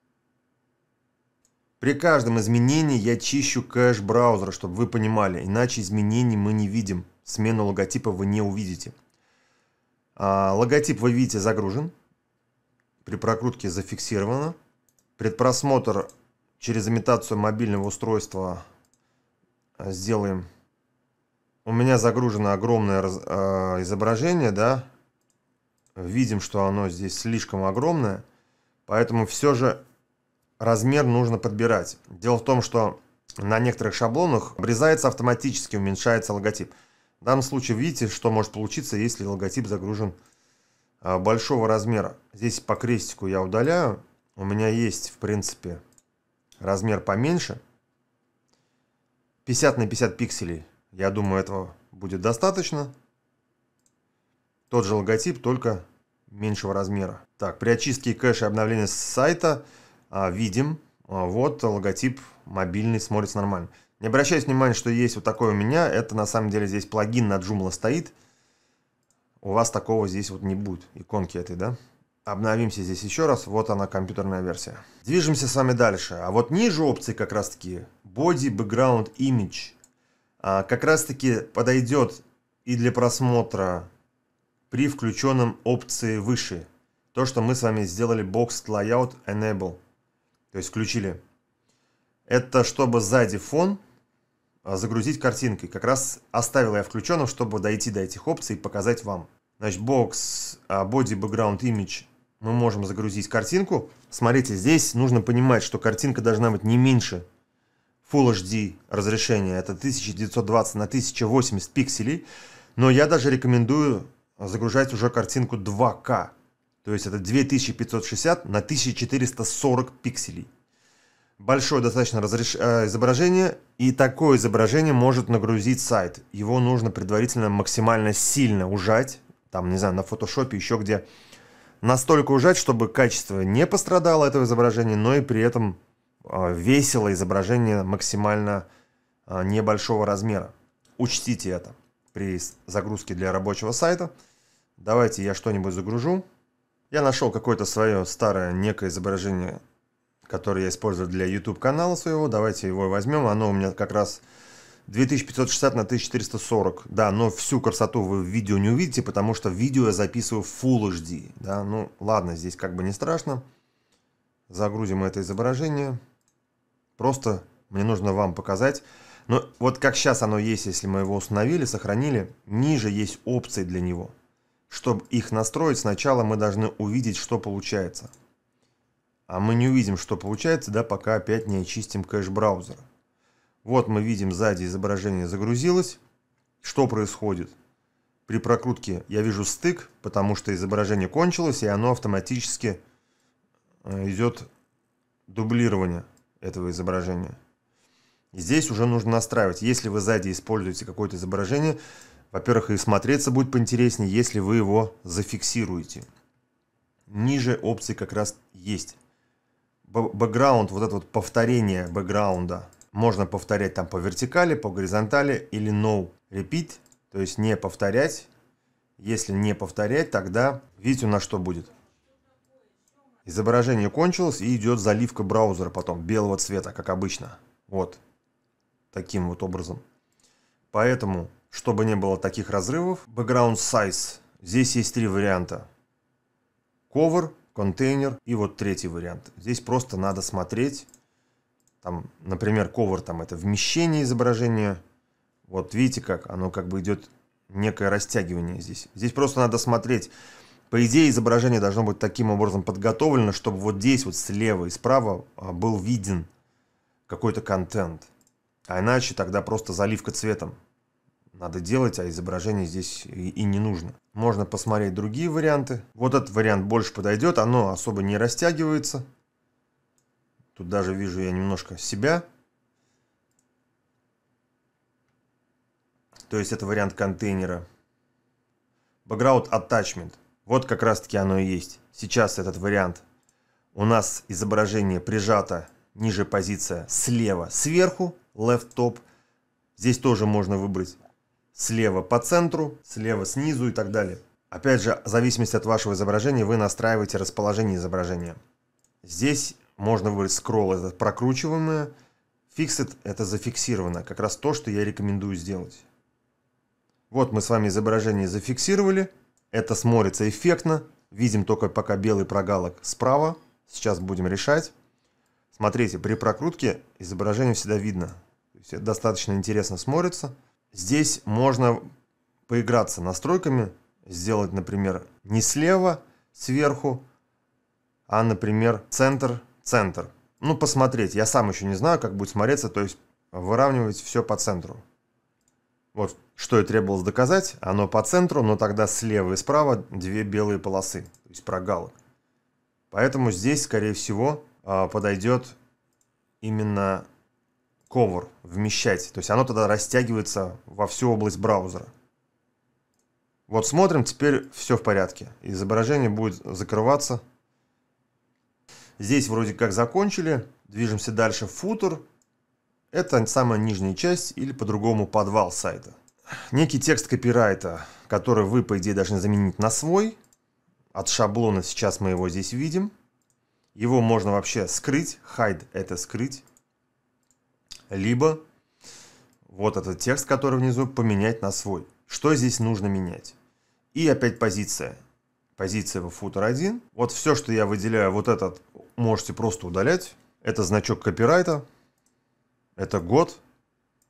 При каждом изменении я чищу кэш браузера, чтобы вы понимали, иначе изменений мы не видим. Смену логотипа вы не увидите. А, логотип вы видите загружен. При прокрутке зафиксировано. Предпросмотр через имитацию мобильного устройства а, сделаем у меня загружено огромное э, изображение, да, видим, что оно здесь слишком огромное, поэтому все же размер нужно подбирать. Дело в том, что на некоторых шаблонах обрезается автоматически, уменьшается логотип. В данном случае видите, что может получиться, если логотип загружен э, большого размера. Здесь по крестику я удаляю, у меня есть, в принципе, размер поменьше, 50 на 50 пикселей. Я думаю, этого будет достаточно. Тот же логотип, только меньшего размера. Так, при очистке кэша и обновлении сайта а, видим, а, вот логотип мобильный смотрится нормально. Не обращайте внимания, что есть вот такой у меня. Это на самом деле здесь плагин на Joomla стоит. У вас такого здесь вот не будет, иконки этой, да? Обновимся здесь еще раз. Вот она, компьютерная версия. Движемся с вами дальше. А вот ниже опции как раз таки Body, Background, Image. А, как раз-таки подойдет и для просмотра при включенном опции выше. То, что мы с вами сделали Boxed Layout Enable, то есть включили. Это чтобы сзади фон а, загрузить картинкой. Как раз оставил я включенным, чтобы дойти до этих опций и показать вам. Значит, Box а, Body Background Image мы можем загрузить картинку. Смотрите, здесь нужно понимать, что картинка должна быть не меньше Full HD разрешение, это 1920 на 1080 пикселей, но я даже рекомендую загружать уже картинку 2К, то есть это 2560 на 1440 пикселей. Большое достаточно разреш... Э, изображение, и такое изображение может нагрузить сайт. Его нужно предварительно максимально сильно ужать, там, не знаю, на фотошопе, еще где, настолько ужать, чтобы качество не пострадало этого изображения, но и при этом а, весело изображение максимально а, небольшого размера. Учтите это при загрузке для рабочего сайта. Давайте я что-нибудь загружу. Я нашел какое-то свое старое некое изображение, которое я использую для YouTube канала своего. Давайте его возьмем. Оно у меня как раз 2560 на 1440. Да, но всю красоту вы в видео не увидите, потому что видео я записываю в Full HD. Да, ну ладно, здесь как бы не страшно. Загрузим это изображение. Просто мне нужно вам показать. Но вот как сейчас оно есть, если мы его установили, сохранили, ниже есть опции для него. Чтобы их настроить, сначала мы должны увидеть, что получается. А мы не увидим, что получается, да, пока опять не очистим кэш браузера. Вот мы видим сзади изображение загрузилось. Что происходит? При прокрутке я вижу стык, потому что изображение кончилось, и оно автоматически э, идет дублирование этого изображения. здесь уже нужно настраивать. Если вы сзади используете какое-то изображение, во-первых, и смотреться будет поинтереснее, если вы его зафиксируете. Ниже опции как раз есть. Бэкграунд, вот это вот повторение бэкграунда. Можно повторять там по вертикали, по горизонтали или no repeat, то есть не повторять. Если не повторять, тогда видите, у нас что будет. Изображение кончилось и идет заливка браузера потом белого цвета, как обычно. Вот. Таким вот образом. Поэтому, чтобы не было таких разрывов, background size. Здесь есть три варианта. Cover, контейнер и вот третий вариант. Здесь просто надо смотреть. Там, например, cover там это вмещение изображения. Вот видите как? Оно как бы идет некое растягивание здесь. Здесь просто надо смотреть по идее, изображение должно быть таким образом подготовлено, чтобы вот здесь, вот слева и справа, а, был виден какой-то контент. А иначе тогда просто заливка цветом надо делать, а изображение здесь и, и не нужно. Можно посмотреть другие варианты. Вот этот вариант больше подойдет, оно особо не растягивается. Тут даже вижу я немножко себя. То есть это вариант контейнера. Background Attachment – вот как раз-таки оно и есть. Сейчас этот вариант. У нас изображение прижато, ниже позиция слева сверху, left top. Здесь тоже можно выбрать слева по центру, слева снизу и так далее. Опять же, в зависимости от вашего изображения, вы настраиваете расположение изображения. Здесь можно выбрать скролл, это прокручиваемое. Fixed – это зафиксировано, как раз то, что я рекомендую сделать. Вот мы с вами изображение зафиксировали – это смотрится эффектно. Видим только пока белый прогалок справа. Сейчас будем решать. Смотрите, при прокрутке изображение всегда видно. То достаточно интересно смотрится. Здесь можно поиграться настройками. Сделать, например, не слева, сверху, а, например, центр, центр. Ну, посмотреть. Я сам еще не знаю, как будет смотреться. То есть выравнивать все по центру. Вот что и требовалось доказать, оно по центру, но тогда слева и справа две белые полосы, то есть прогалы. Поэтому здесь, скорее всего, а, подойдет именно ковр, вмещать. То есть оно тогда растягивается во всю область браузера. Вот смотрим, теперь все в порядке. Изображение будет закрываться. Здесь вроде как закончили. Движемся дальше в футер. Это самая нижняя часть или по-другому подвал сайта. Некий текст копирайта, который вы, по идее, должны заменить на свой. От шаблона сейчас мы его здесь видим. Его можно вообще скрыть. Hide – это скрыть. Либо вот этот текст, который внизу, поменять на свой. Что здесь нужно менять? И опять позиция. Позиция в футер 1. Вот все, что я выделяю, вот этот можете просто удалять. Это значок копирайта. Это год.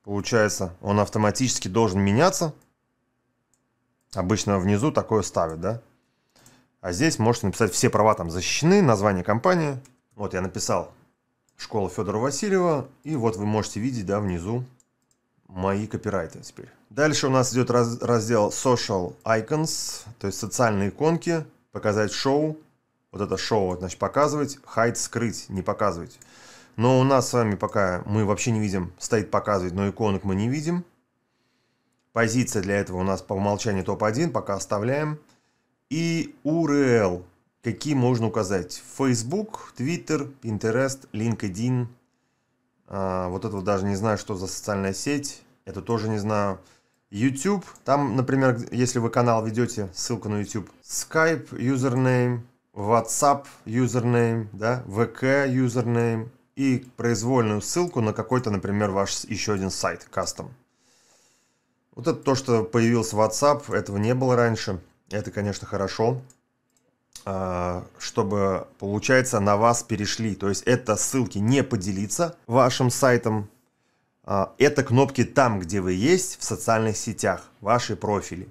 Получается, он автоматически должен меняться. Обычно внизу такое ставят, да? А здесь можете написать «Все права там защищены», название компании. Вот я написал «Школа Федора Васильева». И вот вы можете видеть, да, внизу мои копирайты теперь. Дальше у нас идет раз, раздел Social Icons, то есть социальные иконки, показать шоу. Вот это шоу, значит, показывать, hide, скрыть, не показывать. Но у нас с вами пока мы вообще не видим, стоит показывать, но иконок мы не видим. Позиция для этого у нас по умолчанию топ-1, пока оставляем. И URL, какие можно указать. Facebook, Twitter, Pinterest, LinkedIn. А, вот этого даже не знаю, что за социальная сеть. Это тоже не знаю. YouTube, там, например, если вы канал ведете, ссылка на YouTube. Skype, username, WhatsApp, username, да, VK, username, и произвольную ссылку на какой-то, например, ваш еще один сайт, кастом. Вот это то, что появился WhatsApp, этого не было раньше. Это, конечно, хорошо, а, чтобы, получается, на вас перешли. То есть это ссылки не поделиться вашим сайтом, а, это кнопки там, где вы есть, в социальных сетях, ваши профили.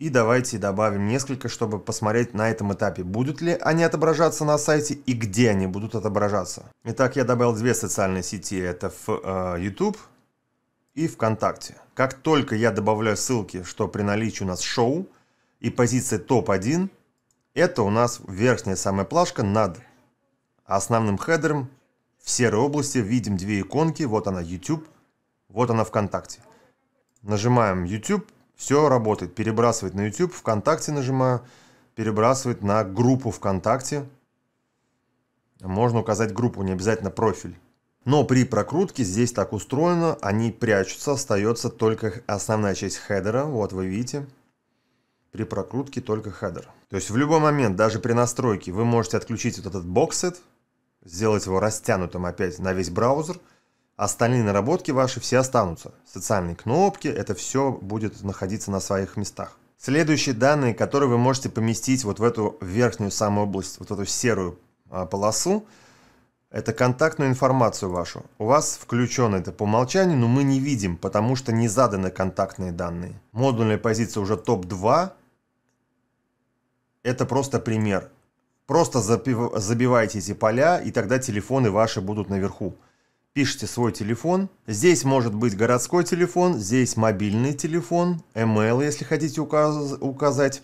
И давайте добавим несколько, чтобы посмотреть на этом этапе, будут ли они отображаться на сайте и где они будут отображаться. Итак, я добавил две социальные сети, это в э, YouTube и ВКонтакте. Как только я добавляю ссылки, что при наличии у нас шоу и позиция топ-1, это у нас верхняя самая плашка над основным хедером. В серой области видим две иконки, вот она YouTube, вот она ВКонтакте. Нажимаем YouTube, все работает. перебрасывает на YouTube, ВКонтакте нажимаю, перебрасывает на группу ВКонтакте. Можно указать группу, не обязательно профиль. Но при прокрутке здесь так устроено, они прячутся, остается только основная часть хедера, вот вы видите. При прокрутке только хедер. То есть в любой момент, даже при настройке, вы можете отключить вот этот боксет, сделать его растянутым опять на весь браузер – Остальные наработки ваши все останутся. Социальные кнопки, это все будет находиться на своих местах. Следующие данные, которые вы можете поместить вот в эту верхнюю самую область, вот эту серую а, полосу, это контактную информацию вашу. У вас включено это по умолчанию, но мы не видим, потому что не заданы контактные данные. Модульная позиция уже топ-2. Это просто пример. Просто забивайте эти поля, и тогда телефоны ваши будут наверху пишите свой телефон. Здесь может быть городской телефон, здесь мобильный телефон, email, если хотите указ указать.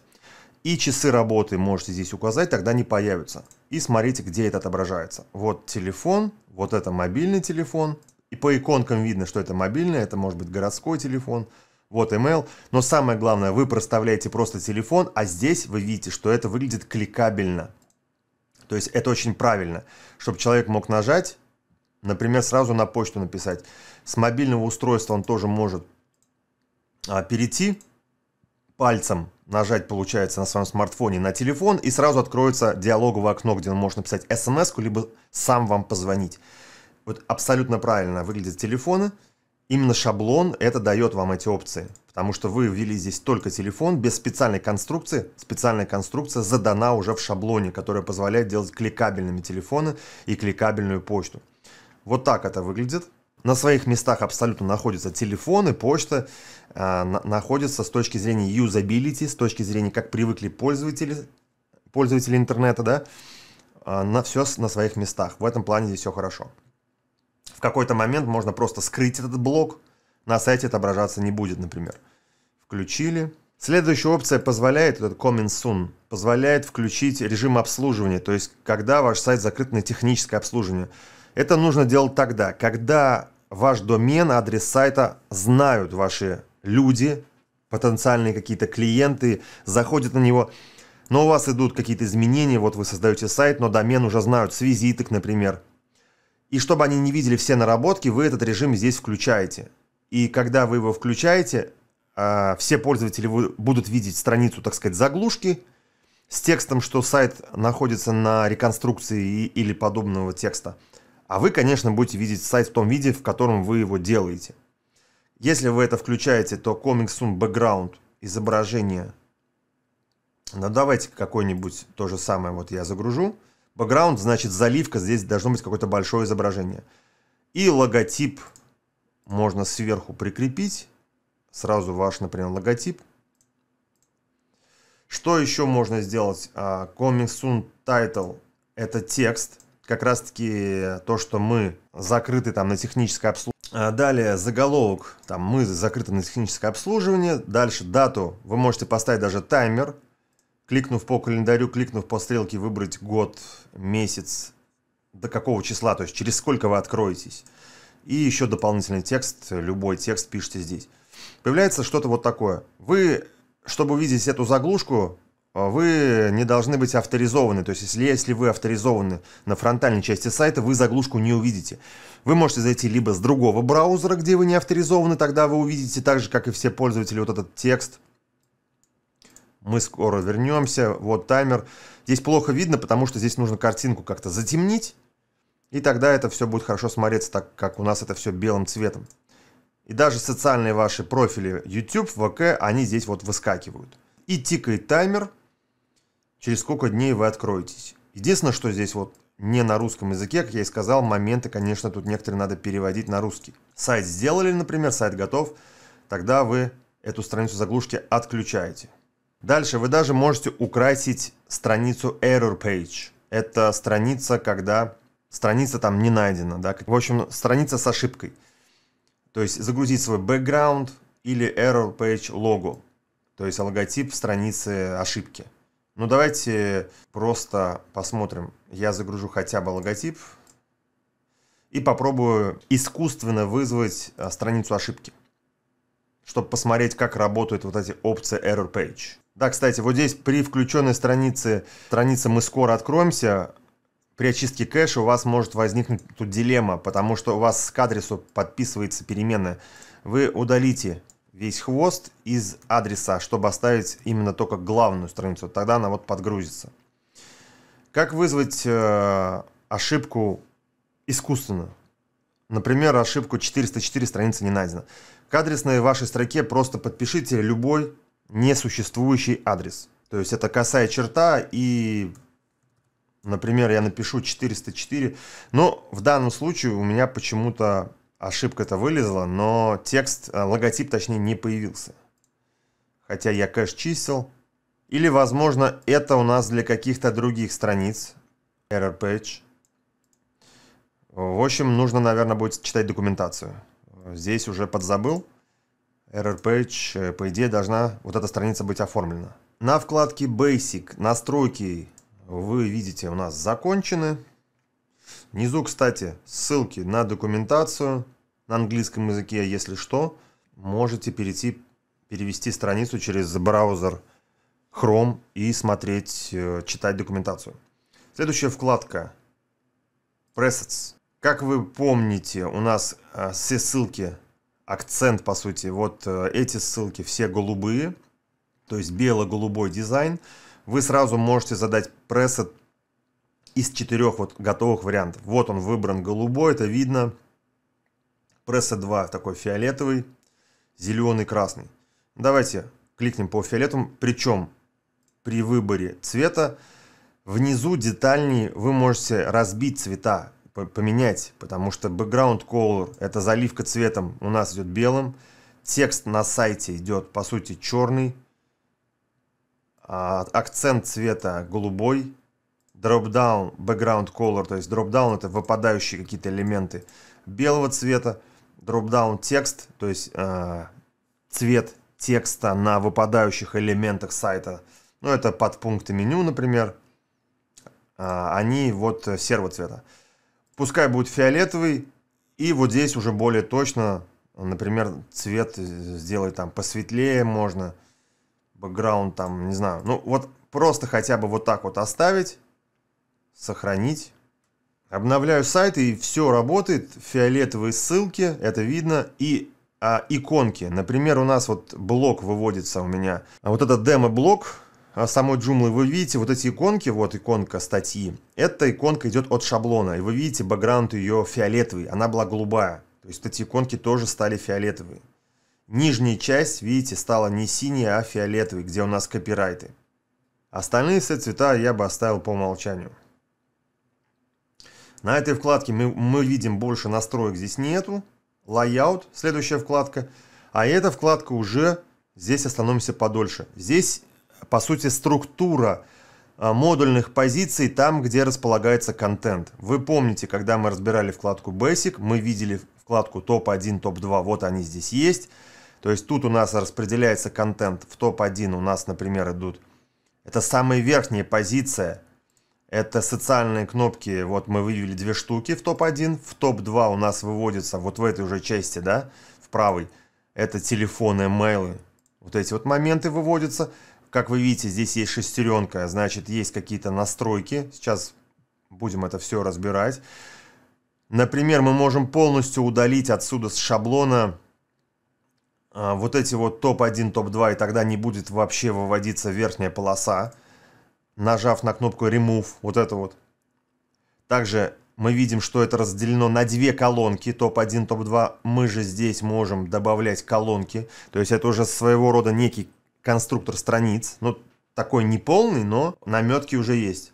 И часы работы можете здесь указать, тогда они появятся. И смотрите, где это отображается. Вот телефон, вот это мобильный телефон. И по иконкам видно, что это мобильный, это может быть городской телефон. Вот email. Но самое главное, вы проставляете просто телефон, а здесь вы видите, что это выглядит кликабельно. То есть это очень правильно, чтобы человек мог нажать Например, сразу на почту написать. С мобильного устройства он тоже может а, перейти пальцем, нажать, получается, на своем смартфоне на телефон, и сразу откроется диалоговое окно, где он может написать смс либо сам вам позвонить. Вот абсолютно правильно выглядят телефоны. Именно шаблон это дает вам эти опции. Потому что вы ввели здесь только телефон без специальной конструкции. Специальная конструкция задана уже в шаблоне, которая позволяет делать кликабельными телефоны и кликабельную почту. Вот так это выглядит. На своих местах абсолютно находятся телефоны, почта, э, на, находятся с точки зрения юзабилити, с точки зрения, как привыкли пользователи, пользователи интернета, да, э, на все на своих местах. В этом плане здесь все хорошо. В какой-то момент можно просто скрыть этот блок, на сайте отображаться не будет, например. Включили. Следующая опция позволяет, этот Coming Soon, позволяет включить режим обслуживания, то есть когда ваш сайт закрыт на техническое обслуживание – это нужно делать тогда, когда ваш домен, адрес сайта знают ваши люди, потенциальные какие-то клиенты, заходят на него, но у вас идут какие-то изменения, вот вы создаете сайт, но домен уже знают с визиток, например. И чтобы они не видели все наработки, вы этот режим здесь включаете. И когда вы его включаете, а, все пользователи будут видеть страницу, так сказать, заглушки с текстом, что сайт находится на реконструкции или подобного текста – а вы, конечно, будете видеть сайт в том виде, в котором вы его делаете. Если вы это включаете, то Comic Soon Background изображение, ну давайте какой-нибудь то же самое вот я загружу. Background значит заливка, здесь должно быть какое-то большое изображение. И логотип можно сверху прикрепить. Сразу ваш, например, логотип. Что еще можно сделать? А, Coming Soon Title – это текст – как раз-таки то, что мы закрыты там на техническое обслуживание. Далее заголовок, там мы закрыты на техническое обслуживание. Дальше дату вы можете поставить даже таймер, кликнув по календарю, кликнув по стрелке, выбрать год, месяц, до какого числа, то есть через сколько вы откроетесь. И еще дополнительный текст, любой текст пишите здесь. Появляется что-то вот такое. Вы, чтобы увидеть эту заглушку, вы не должны быть авторизованы. То есть, если, если вы авторизованы на фронтальной части сайта, вы заглушку не увидите. Вы можете зайти либо с другого браузера, где вы не авторизованы, тогда вы увидите так же, как и все пользователи, вот этот текст. Мы скоро вернемся. Вот таймер. Здесь плохо видно, потому что здесь нужно картинку как-то затемнить. И тогда это все будет хорошо смотреться, так как у нас это все белым цветом. И даже социальные ваши профили YouTube, ВК, они здесь вот выскакивают. И тикает таймер – через сколько дней вы откроетесь. Единственное, что здесь вот не на русском языке, как я и сказал, моменты, конечно, тут некоторые надо переводить на русский. Сайт сделали, например, сайт готов, тогда вы эту страницу заглушки отключаете. Дальше вы даже можете украсить страницу Error Page. Это страница, когда страница там не найдена. Да? В общем, страница с ошибкой. То есть загрузить свой бэкграунд или Error Page лого. То есть логотип страницы ошибки. Ну, давайте просто посмотрим. Я загружу хотя бы логотип и попробую искусственно вызвать э, страницу ошибки, чтобы посмотреть, как работают вот эти опции Error Page. Да, кстати, вот здесь при включенной странице, страница «Мы скоро откроемся», при очистке кэша у вас может возникнуть тут дилемма, потому что у вас к адресу подписывается переменная. Вы удалите весь хвост из адреса, чтобы оставить именно только главную страницу. Тогда она вот подгрузится. Как вызвать э, ошибку искусственно? Например, ошибку 404 страница не найдена. К адресной вашей строке просто подпишите любой несуществующий адрес. То есть это косая черта и, например, я напишу 404. Но в данном случае у меня почему-то ошибка-то вылезла, но текст, э, логотип точнее не появился. Хотя я кэш чистил. Или, возможно, это у нас для каких-то других страниц. Error page. В общем, нужно, наверное, будет читать документацию. Здесь уже подзабыл. Error page, э, по идее, должна вот эта страница быть оформлена. На вкладке Basic настройки вы видите у нас закончены. Внизу, кстати, ссылки на документацию на английском языке, если что, можете перейти, перевести страницу через браузер Chrome и смотреть, э, читать документацию. Следующая вкладка Presets. Как вы помните, у нас э, все ссылки, акцент по сути, вот э, эти ссылки все голубые, то есть бело-голубой дизайн. Вы сразу можете задать пресет из четырех вот готовых вариантов. Вот он выбран голубой, это видно. Пресса 2 такой фиолетовый, зеленый, красный. Давайте кликнем по фиолетовому. Причем при выборе цвета внизу детальнее вы можете разбить цвета, поменять. Потому что background color это заливка цветом у нас идет белым. Текст на сайте идет по сути черный. А акцент цвета голубой Dropdown background color, то есть dropdown это выпадающие какие-то элементы белого цвета, Dropdown текст, то есть э, цвет текста на выпадающих элементах сайта. Ну, это под пункты меню, например. Э, они вот э, серого цвета. Пускай будет фиолетовый, и вот здесь уже более точно, например, цвет сделать там посветлее можно, бэкграунд там, не знаю. Ну, вот просто хотя бы вот так вот оставить Сохранить. Обновляю сайт и все работает. Фиолетовые ссылки, это видно. И а, иконки. Например, у нас вот блок выводится у меня. А вот этот демо-блок а, самой джумлы, вы видите вот эти иконки, вот иконка статьи. Эта иконка идет от шаблона. И вы видите, бэкграунд ее фиолетовый. Она была голубая. То есть эти иконки тоже стали фиолетовые. Нижняя часть, видите, стала не синяя, а фиолетовой, где у нас копирайты. Остальные все цвета я бы оставил по умолчанию. На этой вкладке мы, мы видим больше настроек здесь нету. Layout, следующая вкладка. А эта вкладка уже, здесь остановимся подольше. Здесь, по сути, структура а, модульных позиций там, где располагается контент. Вы помните, когда мы разбирали вкладку Basic, мы видели вкладку топ-1, топ-2, вот они здесь есть. То есть тут у нас распределяется контент. В топ-1 у нас, например, идут... Это самая верхняя позиция это социальные кнопки, вот мы вывели две штуки в топ-1, в топ-2 у нас выводится вот в этой уже части, да, в правой, это телефоны, мейлы, вот эти вот моменты выводятся. Как вы видите, здесь есть шестеренка, значит, есть какие-то настройки, сейчас будем это все разбирать. Например, мы можем полностью удалить отсюда с шаблона а, вот эти вот топ-1, топ-2, и тогда не будет вообще выводиться верхняя полоса нажав на кнопку Remove, вот это вот. Также мы видим, что это разделено на две колонки, топ-1, топ-2. Мы же здесь можем добавлять колонки. То есть это уже своего рода некий конструктор страниц. Ну, такой не полный, но наметки уже есть.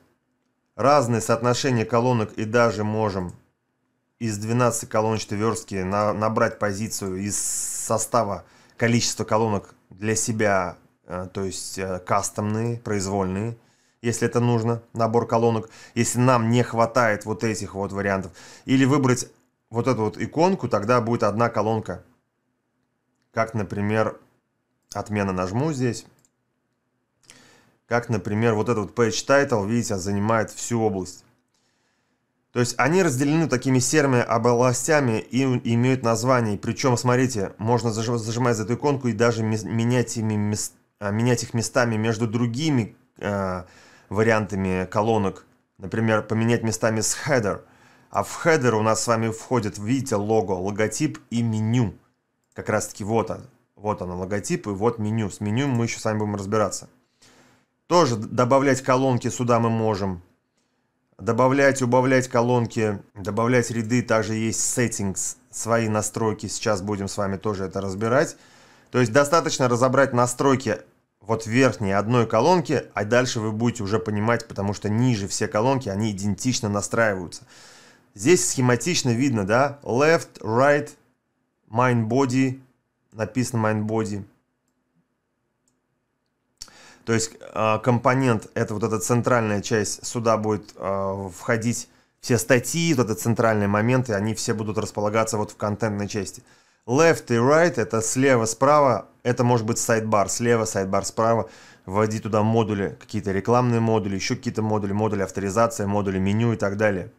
Разные соотношения колонок и даже можем из 12 колоночной верстки на, набрать позицию из состава количества колонок для себя, э, то есть э, кастомные, произвольные если это нужно, набор колонок, если нам не хватает вот этих вот вариантов. Или выбрать вот эту вот иконку, тогда будет одна колонка. Как, например, отмена нажму здесь. Как, например, вот этот вот page title, видите, занимает всю область. То есть они разделены такими серыми областями и имеют название. Причем, смотрите, можно зажимать за эту иконку и даже менять, ими, а, менять их местами между другими э, вариантами колонок, например, поменять местами с header. а в header у нас с вами входит, видите, лого, логотип и меню. Как раз таки вот он, вот оно логотип и вот меню. С меню мы еще с вами будем разбираться. Тоже добавлять колонки сюда мы можем. Добавлять, убавлять колонки, добавлять ряды, также есть settings, свои настройки, сейчас будем с вами тоже это разбирать. То есть достаточно разобрать настройки вот верхней одной колонки, а дальше вы будете уже понимать, потому что ниже все колонки, они идентично настраиваются. Здесь схематично видно, да, left, right, mind body, написано mind body. То есть а, компонент, это вот эта центральная часть, сюда будет а, входить все статьи, вот это центральные моменты, они все будут располагаться вот в контентной части. Left и right – это слева-справа, это может быть сайдбар слева, сайдбар справа. Вводи туда модули, какие-то рекламные модули, еще какие-то модули, модули авторизации, модули меню и так далее.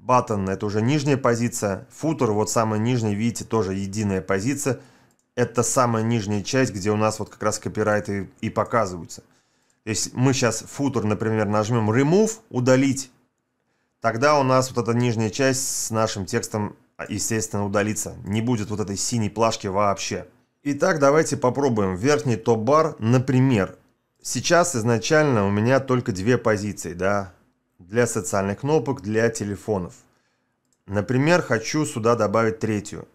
Button – это уже нижняя позиция. Footer – вот самая нижняя видите, тоже единая позиция. Это самая нижняя часть, где у нас вот как раз копирайты и, и показываются. есть мы сейчас footer например, нажмем remove, удалить, тогда у нас вот эта нижняя часть с нашим текстом а, естественно, удалится. Не будет вот этой синей плашки вообще. Итак, давайте попробуем верхний топ-бар, например. Сейчас изначально у меня только две позиции, да, для социальных кнопок, для телефонов. Например, хочу сюда добавить третью.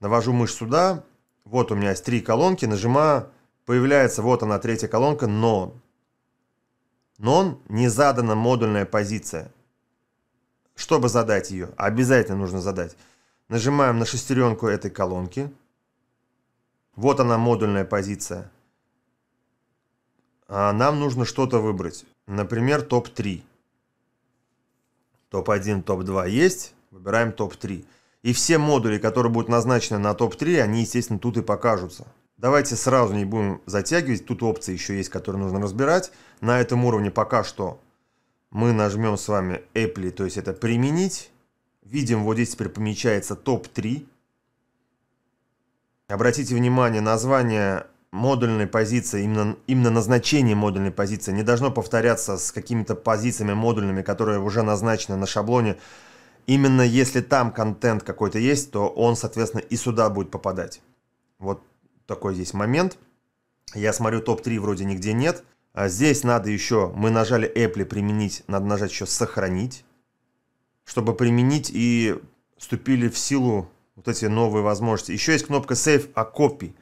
Навожу мышь сюда, вот у меня есть три колонки, нажимаю, появляется вот она третья колонка, но. Нон не задана модульная позиция. Чтобы задать ее, обязательно нужно задать. Нажимаем на шестеренку этой колонки. Вот она модульная позиция. А нам нужно что-то выбрать. Например, топ-3. Топ-1, топ-2 есть. Выбираем топ-3. И все модули, которые будут назначены на топ-3, они, естественно, тут и покажутся. Давайте сразу не будем затягивать. Тут опции еще есть, которые нужно разбирать. На этом уровне пока что мы нажмем с вами Apple, то есть это применить. Видим, вот здесь теперь помечается топ-3. Обратите внимание, название модульной позиции, именно, именно назначение модульной позиции не должно повторяться с какими-то позициями модульными, которые уже назначены на шаблоне. Именно если там контент какой-то есть, то он, соответственно, и сюда будет попадать. Вот такой здесь момент. Я смотрю, топ-3 вроде нигде нет. А здесь надо еще, мы нажали Apple применить, надо нажать еще сохранить, чтобы применить и вступили в силу вот эти новые возможности. Еще есть кнопка Save a Copy.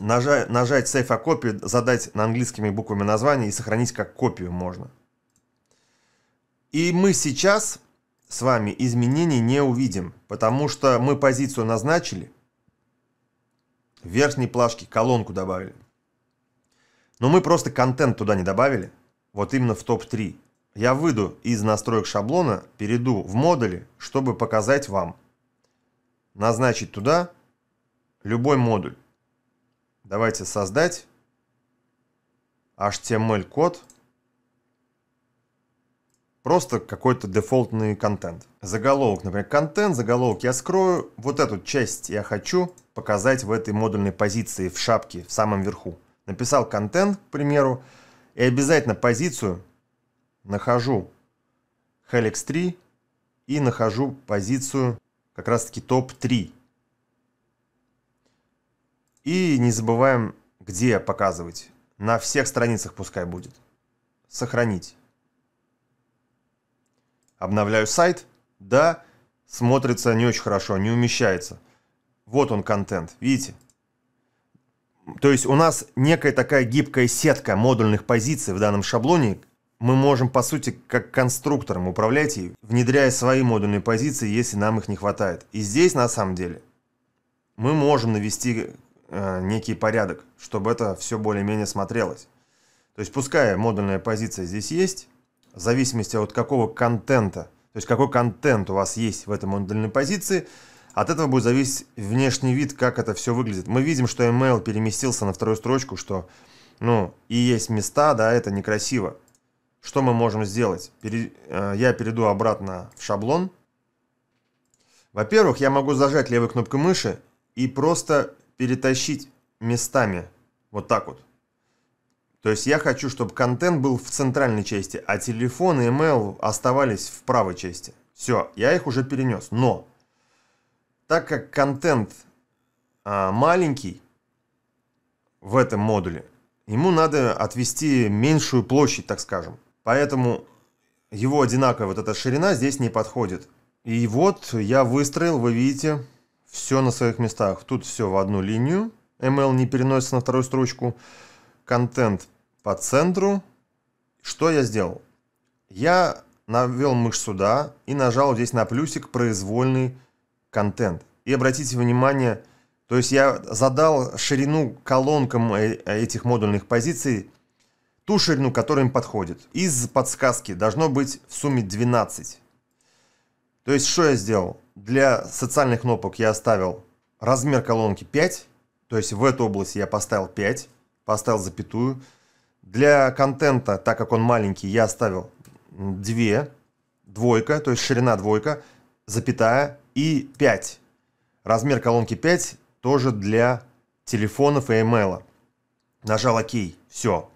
Нажать, нажать Save a Copy, задать на английскими буквами название и сохранить как копию можно. И мы сейчас с вами изменений не увидим, потому что мы позицию назначили, в верхней плашке колонку добавили – но мы просто контент туда не добавили. Вот именно в топ-3. Я выйду из настроек шаблона, перейду в модули, чтобы показать вам. Назначить туда любой модуль. Давайте создать HTML-код. Просто какой-то дефолтный контент. Заголовок, например, контент, заголовок я скрою. Вот эту часть я хочу показать в этой модульной позиции в шапке, в самом верху написал контент, к примеру, и обязательно позицию нахожу Helix 3 и нахожу позицию как раз таки топ-3. И не забываем, где показывать. На всех страницах пускай будет. Сохранить. Обновляю сайт. Да, смотрится не очень хорошо, не умещается. Вот он контент, видите? То есть у нас некая такая гибкая сетка модульных позиций в данном шаблоне, мы можем, по сути, как конструктором управлять ей, внедряя свои модульные позиции, если нам их не хватает. И здесь, на самом деле, мы можем навести э, некий порядок, чтобы это все более-менее смотрелось. То есть пускай модульная позиция здесь есть, в зависимости от какого контента, то есть какой контент у вас есть в этой модульной позиции – от этого будет зависеть внешний вид, как это все выглядит. Мы видим, что email переместился на вторую строчку, что, ну, и есть места, да, это некрасиво. Что мы можем сделать? Пере... Э, я перейду обратно в шаблон. Во-первых, я могу зажать левой кнопкой мыши и просто перетащить местами. Вот так вот. То есть я хочу, чтобы контент был в центральной части, а телефон и email оставались в правой части. Все, я их уже перенес. Но так как контент а, маленький в этом модуле, ему надо отвести меньшую площадь, так скажем. Поэтому его одинаковая вот эта ширина здесь не подходит. И вот я выстроил, вы видите, все на своих местах. Тут все в одну линию. ML не переносится на вторую строчку. Контент по центру. Что я сделал? Я навел мышь сюда и нажал здесь на плюсик произвольный контент. И обратите внимание, то есть я задал ширину колонкам э, этих модульных позиций, ту ширину, которая им подходит. Из подсказки должно быть в сумме 12. То есть что я сделал? Для социальных кнопок я оставил размер колонки 5, то есть в эту область я поставил 5, поставил запятую. Для контента, так как он маленький, я оставил 2, двойка, то есть ширина двойка, запятая, и 5. Размер колонки 5 тоже для телефонов и email. Нажал ОК, все.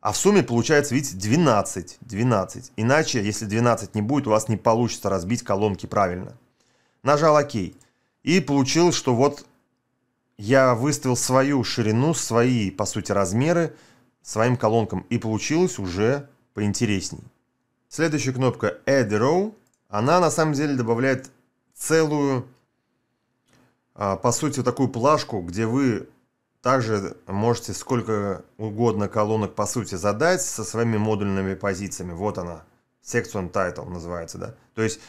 А в сумме получается, видите, 12. 12. Иначе, если 12 не будет, у вас не получится разбить колонки правильно. Нажал ОК. И получилось, что вот я выставил свою ширину, свои, по сути, размеры своим колонкам. И получилось уже поинтересней. Следующая кнопка Add Row. Она на самом деле добавляет целую, а, по сути, такую плашку, где вы также можете сколько угодно колонок, по сути, задать со своими модульными позициями. Вот она, Section Title называется, да. То есть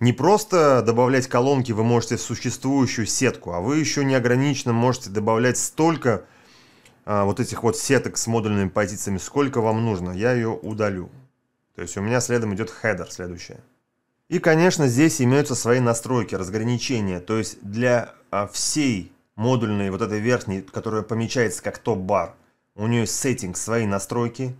не просто добавлять колонки вы можете в существующую сетку, а вы еще неограниченно можете добавлять столько а, вот этих вот сеток с модульными позициями, сколько вам нужно. Я ее удалю. То есть у меня следом идет хедер следующая. И, конечно, здесь имеются свои настройки, разграничения. То есть для а, всей модульной вот этой верхней, которая помечается как топ-бар, у нее есть сеттинг, свои настройки.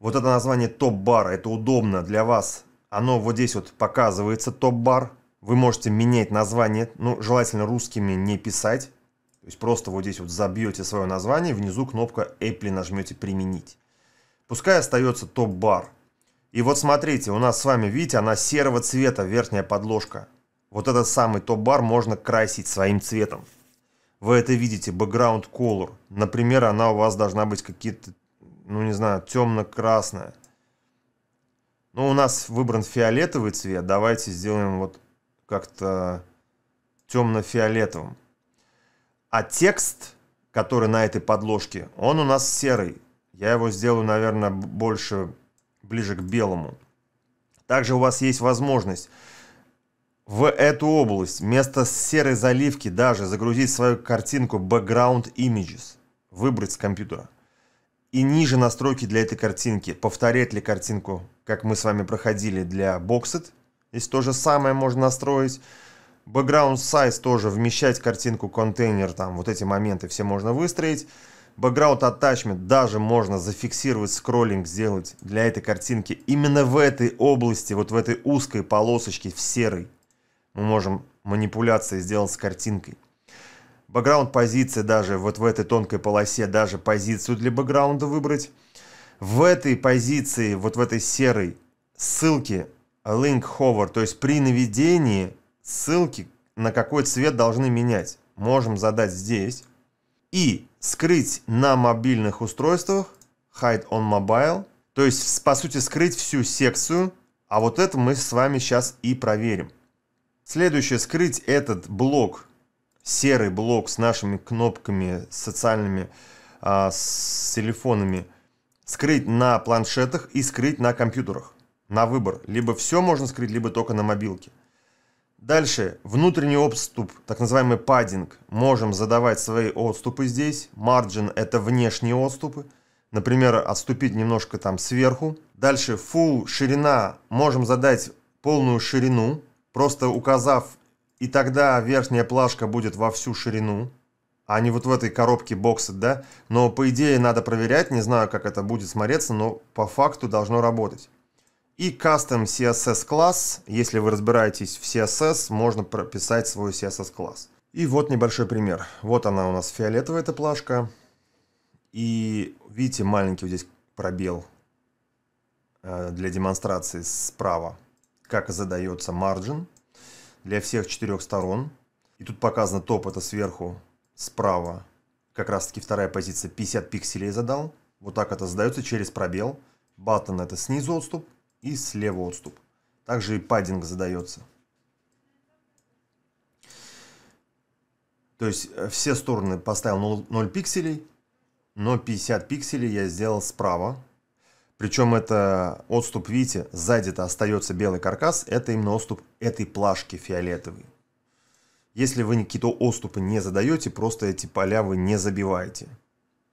Вот это название топ-бар, это удобно для вас. Оно вот здесь вот показывается, топ-бар. Вы можете менять название, ну, желательно русскими не писать. То есть просто вот здесь вот забьете свое название, внизу кнопка Apple нажмете «Применить». Пускай остается топ-бар. И вот смотрите, у нас с вами, видите, она серого цвета, верхняя подложка. Вот этот самый топ-бар можно красить своим цветом. Вы это видите, background color. Например, она у вас должна быть какие-то, ну не знаю, темно-красная. Ну, у нас выбран фиолетовый цвет. Давайте сделаем вот как-то темно-фиолетовым. А текст, который на этой подложке, он у нас серый. Я его сделаю, наверное, больше ближе к белому. Также у вас есть возможность в эту область вместо серой заливки даже загрузить свою картинку Background Images, выбрать с компьютера. И ниже настройки для этой картинки, повторять ли картинку, как мы с вами проходили для Boxed, здесь то же самое можно настроить. Background Size тоже вмещать картинку, контейнер, там вот эти моменты все можно выстроить. Background Attachment даже можно зафиксировать, скроллинг сделать для этой картинки. Именно в этой области, вот в этой узкой полосочке в серой, мы можем манипуляции сделать с картинкой. Бэкграунд позиции даже вот в этой тонкой полосе, даже позицию для бэкграунда выбрать. В этой позиции, вот в этой серой ссылки link hover, то есть при наведении ссылки на какой цвет должны менять. Можем задать здесь. И скрыть на мобильных устройствах, hide on mobile, то есть, по сути, скрыть всю секцию, а вот это мы с вами сейчас и проверим. Следующее, скрыть этот блок, серый блок с нашими кнопками социальными, а, с телефонами, скрыть на планшетах и скрыть на компьютерах, на выбор. Либо все можно скрыть, либо только на мобилке. Дальше, внутренний отступ, так называемый паддинг, можем задавать свои отступы здесь. Margin – это внешние отступы. Например, отступить немножко там сверху. Дальше, full ширина, можем задать полную ширину, просто указав, и тогда верхняя плашка будет во всю ширину, а не вот в этой коробке бокса, да? Но по идее надо проверять, не знаю, как это будет смотреться, но по факту должно работать. И custom CSS класс, если вы разбираетесь в CSS, можно прописать свой CSS класс. И вот небольшой пример. Вот она у нас фиолетовая эта плашка. И видите, маленький вот здесь пробел э, для демонстрации справа, как задается margin для всех четырех сторон. И тут показано топ, это сверху, справа, как раз таки вторая позиция, 50 пикселей задал. Вот так это задается через пробел. Button это снизу отступ, и слева отступ. Также и паддинг задается. То есть э, все стороны поставил 0, 0 пикселей, но 50 пикселей я сделал справа. Причем это отступ, видите, сзади-то остается белый каркас, это именно отступ этой плашки фиолетовой. Если вы какие-то отступы не задаете, просто эти поля вы не забиваете,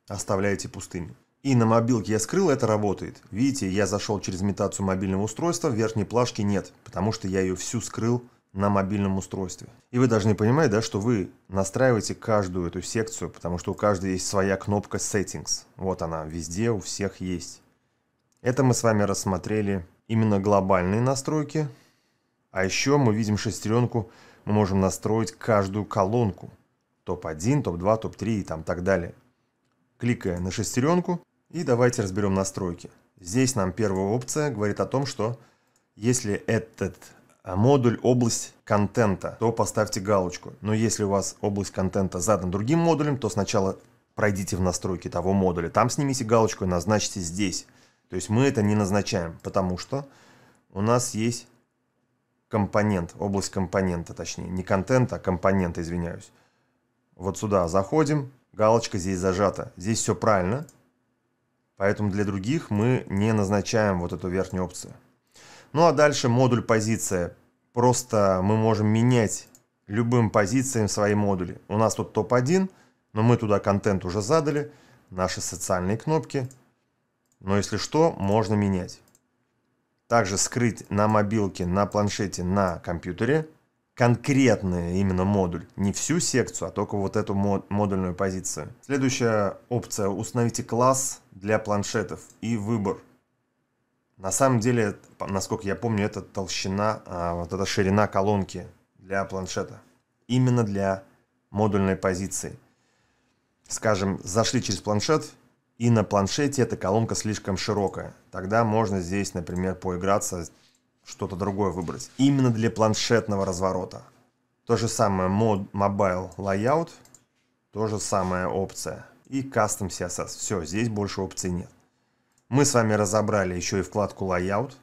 оставляете пустыми. И на мобилке я скрыл, это работает. Видите, я зашел через имитацию мобильного устройства, верхней плашки нет, потому что я ее всю скрыл на мобильном устройстве. И вы должны понимать, да, что вы настраиваете каждую эту секцию, потому что у каждой есть своя кнопка Settings. Вот она, везде, у всех есть. Это мы с вами рассмотрели именно глобальные настройки. А еще мы видим шестеренку, мы можем настроить каждую колонку. Топ-1, топ-2, топ-3 и там так далее. Кликая на шестеренку, и давайте разберем настройки. Здесь нам первая опция говорит о том, что если этот а, модуль область контента, то поставьте галочку. Но если у вас область контента задана другим модулем, то сначала пройдите в настройки того модуля. Там снимите галочку и назначьте здесь. То есть мы это не назначаем, потому что у нас есть компонент, область компонента, точнее, не контента, а компонента, извиняюсь. Вот сюда заходим, галочка здесь зажата. Здесь все правильно, Поэтому для других мы не назначаем вот эту верхнюю опцию. Ну а дальше модуль позиция. Просто мы можем менять любым позициям свои модули. У нас тут топ-1, но мы туда контент уже задали, наши социальные кнопки. Но если что, можно менять. Также скрыть на мобилке, на планшете, на компьютере конкретный именно модуль. Не всю секцию, а только вот эту модульную позицию. Следующая опция. Установите класс для планшетов и выбор. На самом деле, насколько я помню, это толщина, а, вот эта ширина колонки для планшета. Именно для модульной позиции. Скажем, зашли через планшет, и на планшете эта колонка слишком широкая. Тогда можно здесь, например, поиграться, что-то другое выбрать. Именно для планшетного разворота. То же самое мод, mobile layout, то же самая опция и Custom CSS. Все, здесь больше опций нет. Мы с вами разобрали еще и вкладку Layout.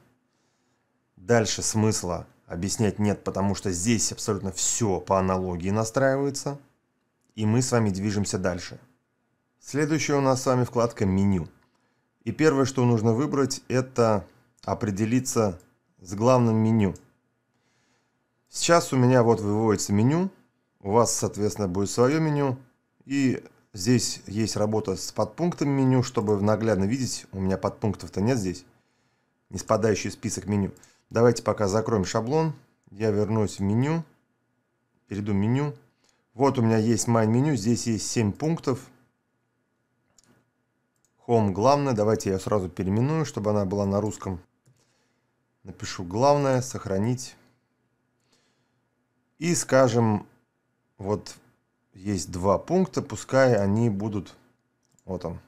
Дальше смысла объяснять нет, потому что здесь абсолютно все по аналогии настраивается. И мы с вами движемся дальше. Следующая у нас с вами вкладка «Меню». И первое, что нужно выбрать, это определиться с главным меню. Сейчас у меня вот выводится меню, у вас, соответственно, будет свое меню, и Здесь есть работа с подпунктом меню, чтобы наглядно видеть. У меня подпунктов-то нет здесь. Не спадающий список меню. Давайте пока закроем шаблон. Я вернусь в меню. Перейду в меню. Вот у меня есть main меню. Здесь есть 7 пунктов. Home главное. Давайте я сразу переименую, чтобы она была на русском. Напишу главное. Сохранить. И скажем, вот есть два пункта, пускай они будут, вот он,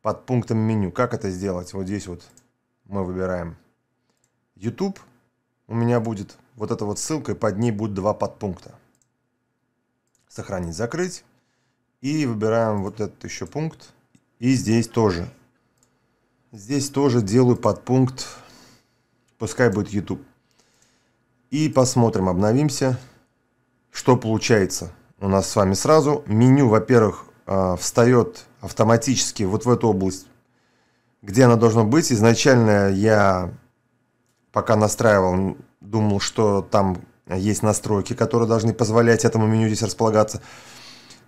под пунктом меню. Как это сделать? Вот здесь вот мы выбираем YouTube. У меня будет вот эта вот ссылка, и под ней будут два подпункта. Сохранить, закрыть. И выбираем вот этот еще пункт. И здесь тоже. Здесь тоже делаю подпункт, пускай будет YouTube. И посмотрим, обновимся, что получается у нас с вами сразу. Меню, во-первых, а, встает автоматически вот в эту область, где она должна быть. Изначально я, пока настраивал, думал, что там есть настройки, которые должны позволять этому меню здесь располагаться.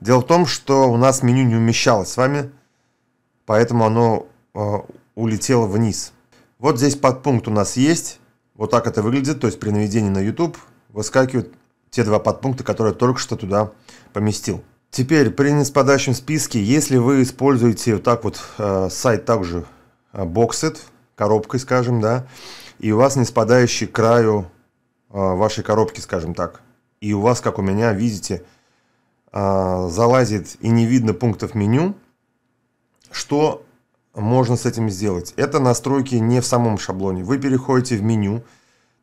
Дело в том, что у нас меню не умещалось с вами, поэтому оно э, улетело вниз. Вот здесь подпункт у нас есть. Вот так это выглядит, то есть при наведении на YouTube выскакивают те два подпункта, которые только что туда поместил. Теперь при неспадающем списке, если вы используете вот так вот э, сайт также боксет, э, коробкой, скажем, да, и у вас не спадающий краю э, вашей коробки, скажем так, и у вас, как у меня, видите, э, залазит и не видно пунктов меню, что можно с этим сделать? Это настройки не в самом шаблоне. Вы переходите в меню,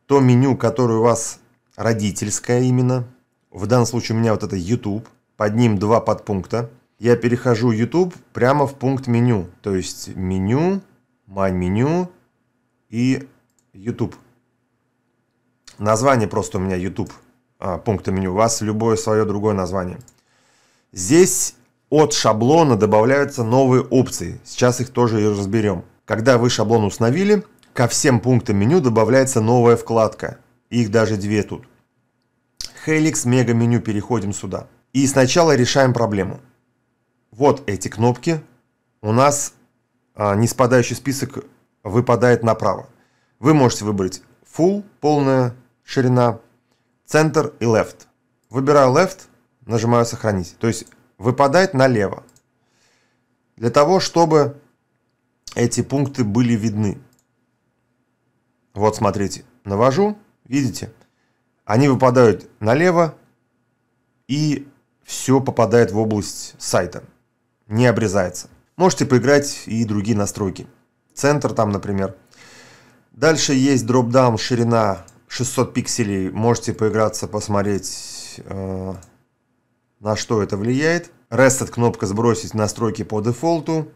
то меню, которое у вас родительское именно, в данном случае у меня вот это YouTube, под ним два подпункта. Я перехожу YouTube прямо в пункт меню. То есть меню, майн меню и YouTube. Название просто у меня YouTube а, пункта меню. У вас любое свое другое название. Здесь от шаблона добавляются новые опции. Сейчас их тоже и разберем. Когда вы шаблон установили, ко всем пунктам меню добавляется новая вкладка. Их даже две тут. Helix мега меню переходим сюда. И сначала решаем проблему. Вот эти кнопки. У нас а, не спадающий список выпадает направо. Вы можете выбрать Full, полная ширина, Center и Left. Выбираю Left, нажимаю сохранить. То есть выпадает налево. Для того, чтобы эти пункты были видны. Вот смотрите, навожу, видите? Они выпадают налево, и все попадает в область сайта. Не обрезается. Можете поиграть и другие настройки. Центр там, например. Дальше есть дропдаун, ширина 600 пикселей. Можете поиграться, посмотреть, э, на что это влияет. Reset кнопка сбросить настройки по дефолту.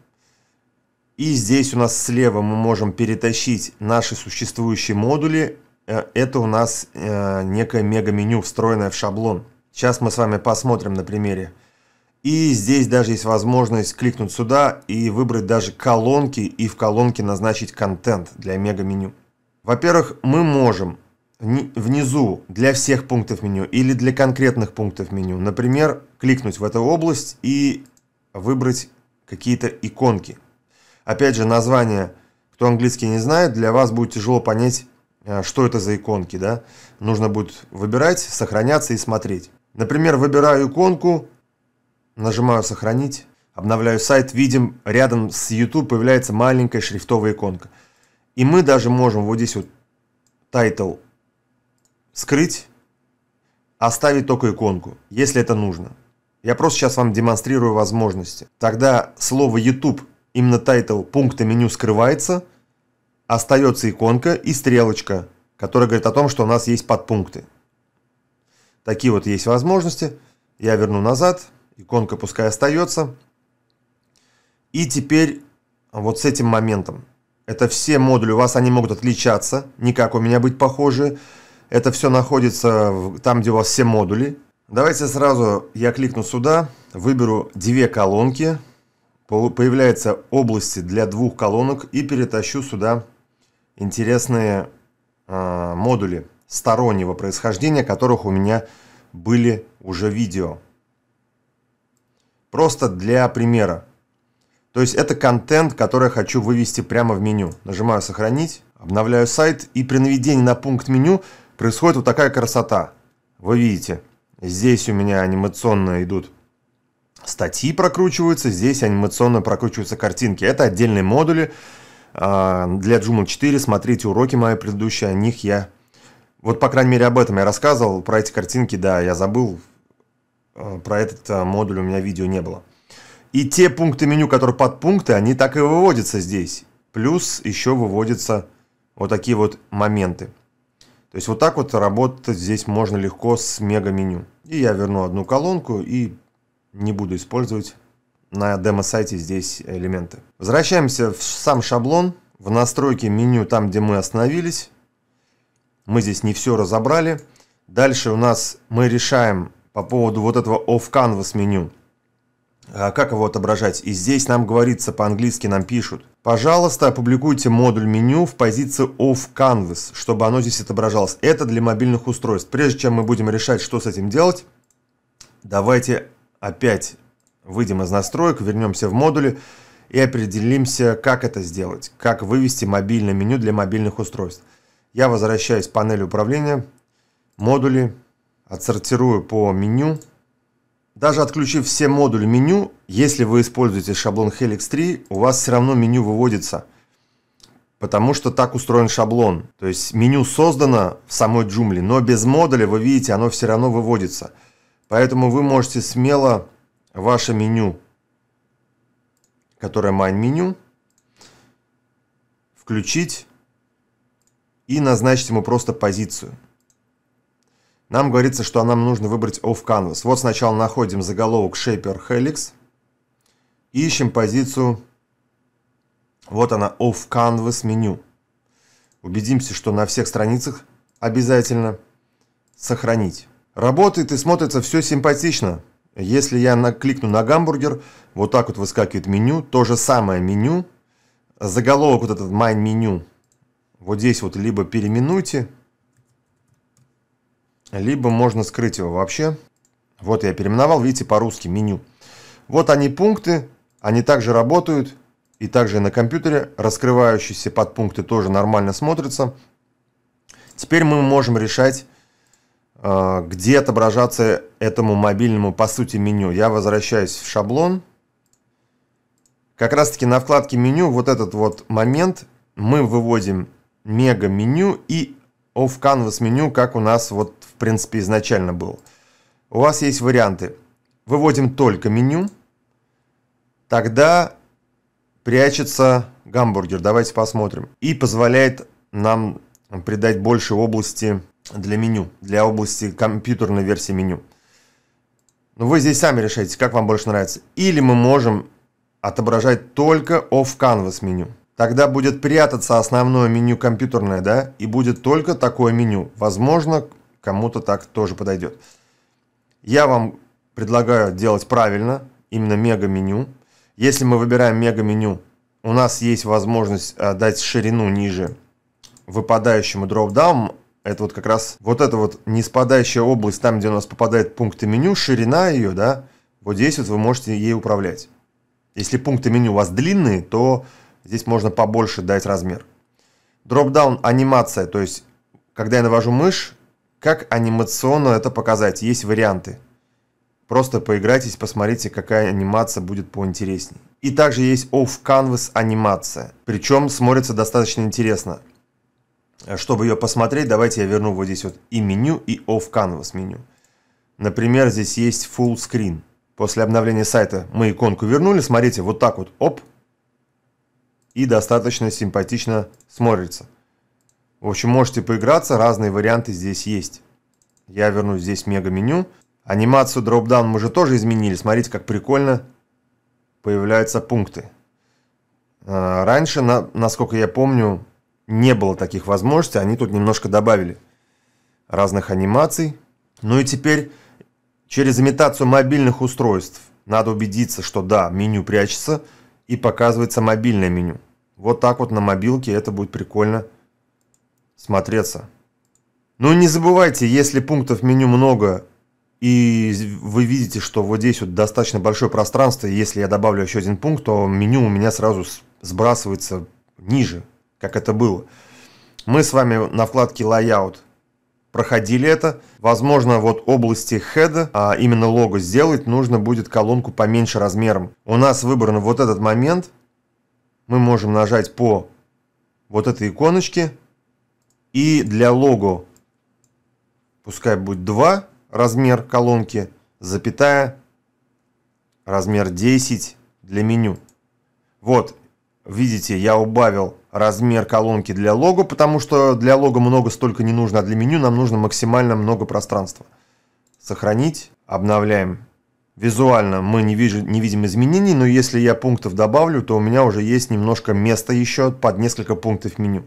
И здесь у нас слева мы можем перетащить наши существующие модули Э, это у нас э, некое мега-меню, встроенное в шаблон. Сейчас мы с вами посмотрим на примере. И здесь даже есть возможность кликнуть сюда и выбрать даже колонки и в колонке назначить контент для мега-меню. Во-первых, мы можем внизу для всех пунктов меню или для конкретных пунктов меню, например, кликнуть в эту область и выбрать какие-то иконки. Опять же, название, кто английский не знает, для вас будет тяжело понять, Э, что это за иконки, да. Нужно будет выбирать, сохраняться и смотреть. Например, выбираю иконку, нажимаю «Сохранить», обновляю сайт, видим, рядом с YouTube появляется маленькая шрифтовая иконка. И мы даже можем вот здесь вот тайтл скрыть, оставить только иконку, если это нужно. Я просто сейчас вам демонстрирую возможности. Тогда слово YouTube, именно тайтл пункта меню скрывается – остается иконка и стрелочка, которая говорит о том, что у нас есть подпункты. Такие вот есть возможности. Я верну назад, иконка пускай остается. И теперь вот с этим моментом. Это все модули, у вас они могут отличаться, никак у меня быть похожи. Это все находится в, там, где у вас все модули. Давайте сразу я кликну сюда, выберу две колонки, появляются области для двух колонок и перетащу сюда интересные э, модули стороннего происхождения, которых у меня были уже видео. Просто для примера. То есть это контент, который я хочу вывести прямо в меню. Нажимаю «Сохранить», обновляю сайт, и при наведении на пункт меню происходит вот такая красота. Вы видите, здесь у меня анимационно идут статьи прокручиваются, здесь анимационно прокручиваются картинки. Это отдельные модули, а, для Joomla 4 смотрите уроки мои предыдущие, о них я... Вот, по крайней мере, об этом я рассказывал, про эти картинки, да, я забыл, э, про этот э, модуль у меня видео не было. И те пункты меню, которые под пункты, они так и выводятся здесь. Плюс еще выводятся вот такие вот моменты. То есть вот так вот работать здесь можно легко с мега меню. И я верну одну колонку и не буду использовать на демо-сайте здесь элементы. Возвращаемся в сам шаблон, в настройки меню, там где мы остановились. Мы здесь не все разобрали. Дальше у нас мы решаем по поводу вот этого off-canvas меню. А как его отображать? И здесь нам говорится, по-английски нам пишут. Пожалуйста, опубликуйте модуль меню в позиции Off Canvas, чтобы оно здесь отображалось. Это для мобильных устройств. Прежде чем мы будем решать, что с этим делать, давайте опять Выйдем из настроек, вернемся в модули и определимся, как это сделать, как вывести мобильное меню для мобильных устройств. Я возвращаюсь в панель управления, модули, отсортирую по меню. Даже отключив все модули меню, если вы используете шаблон Helix 3, у вас все равно меню выводится – Потому что так устроен шаблон. То есть меню создано в самой джумле, но без модуля, вы видите, оно все равно выводится. Поэтому вы можете смело ваше меню, которое майн меню, включить и назначить ему просто позицию. Нам говорится, что нам нужно выбрать Off Canvas. Вот сначала находим заголовок Shaper Helix. ищем позицию. Вот она, Off Canvas меню. Убедимся, что на всех страницах обязательно сохранить. Работает и смотрится все симпатично. Если я накликну на гамбургер, вот так вот выскакивает меню, то же самое меню, заголовок вот этот main меню, вот здесь вот либо переименуйте, либо можно скрыть его вообще. Вот я переименовал, видите, по-русски меню. Вот они пункты, они также работают, и также на компьютере раскрывающиеся подпункты тоже нормально смотрятся. Теперь мы можем решать а, где отображаться этому мобильному, по сути, меню. Я возвращаюсь в шаблон. Как раз-таки на вкладке меню вот этот вот момент мы выводим мега меню и off canvas меню, как у нас вот в принципе изначально был. У вас есть варианты. Выводим только меню. Тогда прячется гамбургер. Давайте посмотрим. И позволяет нам придать больше области для меню, для области компьютерной версии меню. Но ну, вы здесь сами решаете, как вам больше нравится. Или мы можем отображать только off-canvas меню. Тогда будет прятаться основное меню компьютерное, да, и будет только такое меню. Возможно, кому-то так тоже подойдет. Я вам предлагаю делать правильно, именно мега-меню. Если мы выбираем мега-меню, у нас есть возможность э, дать ширину ниже выпадающему дроп это вот как раз вот эта вот неспадающая область, там, где у нас попадает пункты меню, ширина ее, да, вот здесь вот вы можете ей управлять. Если пункты меню у вас длинные, то здесь можно побольше дать размер. Дропдаун анимация, то есть, когда я навожу мышь, как анимационно это показать? Есть варианты. Просто поиграйтесь, посмотрите, какая анимация будет поинтереснее. И также есть off-canvas анимация. Причем смотрится достаточно интересно. Чтобы ее посмотреть, давайте я верну вот здесь вот и меню, и Off Canvas меню. Например, здесь есть Full Screen. После обновления сайта мы иконку вернули, смотрите, вот так вот, оп, и достаточно симпатично смотрится. В общем, можете поиграться, разные варианты здесь есть. Я верну здесь мега-меню. Анимацию дропдаун мы же тоже изменили, смотрите, как прикольно появляются пункты. А, раньше, насколько я помню, не было таких возможностей, они тут немножко добавили разных анимаций. Ну и теперь через имитацию мобильных устройств надо убедиться, что да, меню прячется и показывается мобильное меню. Вот так вот на мобилке это будет прикольно смотреться. Ну не забывайте, если пунктов меню много и вы видите, что вот здесь вот достаточно большое пространство, и если я добавлю еще один пункт, то меню у меня сразу сбрасывается ниже, как это было. Мы с вами на вкладке Layout проходили это. Возможно, вот области хеда, а именно лого сделать, нужно будет колонку поменьше размером. У нас выбран вот этот момент. Мы можем нажать по вот этой иконочке. И для лого, пускай будет 2 размер колонки, запятая, размер 10 для меню. Вот, видите, я убавил размер колонки для лого, потому что для лого много столько не нужно, а для меню нам нужно максимально много пространства. Сохранить, обновляем. Визуально мы не, вижу, не видим изменений, но если я пунктов добавлю, то у меня уже есть немножко места еще под несколько пунктов меню.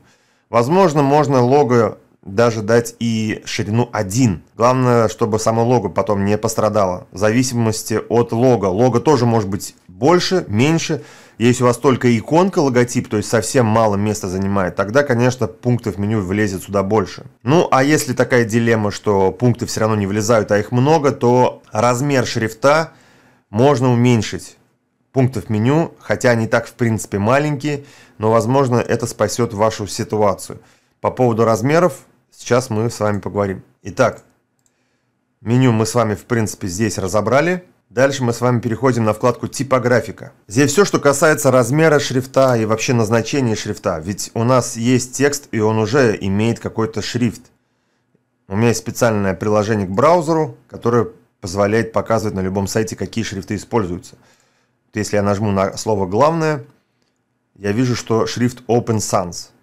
Возможно, можно лого даже дать и ширину 1. Главное, чтобы само лого потом не пострадало. В зависимости от лога. Лого тоже может быть больше, меньше. Если у вас только иконка, логотип, то есть совсем мало места занимает, тогда, конечно, пунктов меню влезет сюда больше. Ну, а если такая дилемма, что пункты все равно не влезают, а их много, то размер шрифта можно уменьшить пунктов меню, хотя они так в принципе маленькие, но возможно это спасет вашу ситуацию. По поводу размеров сейчас мы с вами поговорим. Итак, меню мы с вами в принципе здесь разобрали. Дальше мы с вами переходим на вкладку «Типографика». Здесь все, что касается размера шрифта и вообще назначения шрифта. Ведь у нас есть текст, и он уже имеет какой-то шрифт. У меня есть специальное приложение к браузеру, которое позволяет показывать на любом сайте, какие шрифты используются. Если я нажму на слово «Главное», я вижу, что шрифт Open Sans –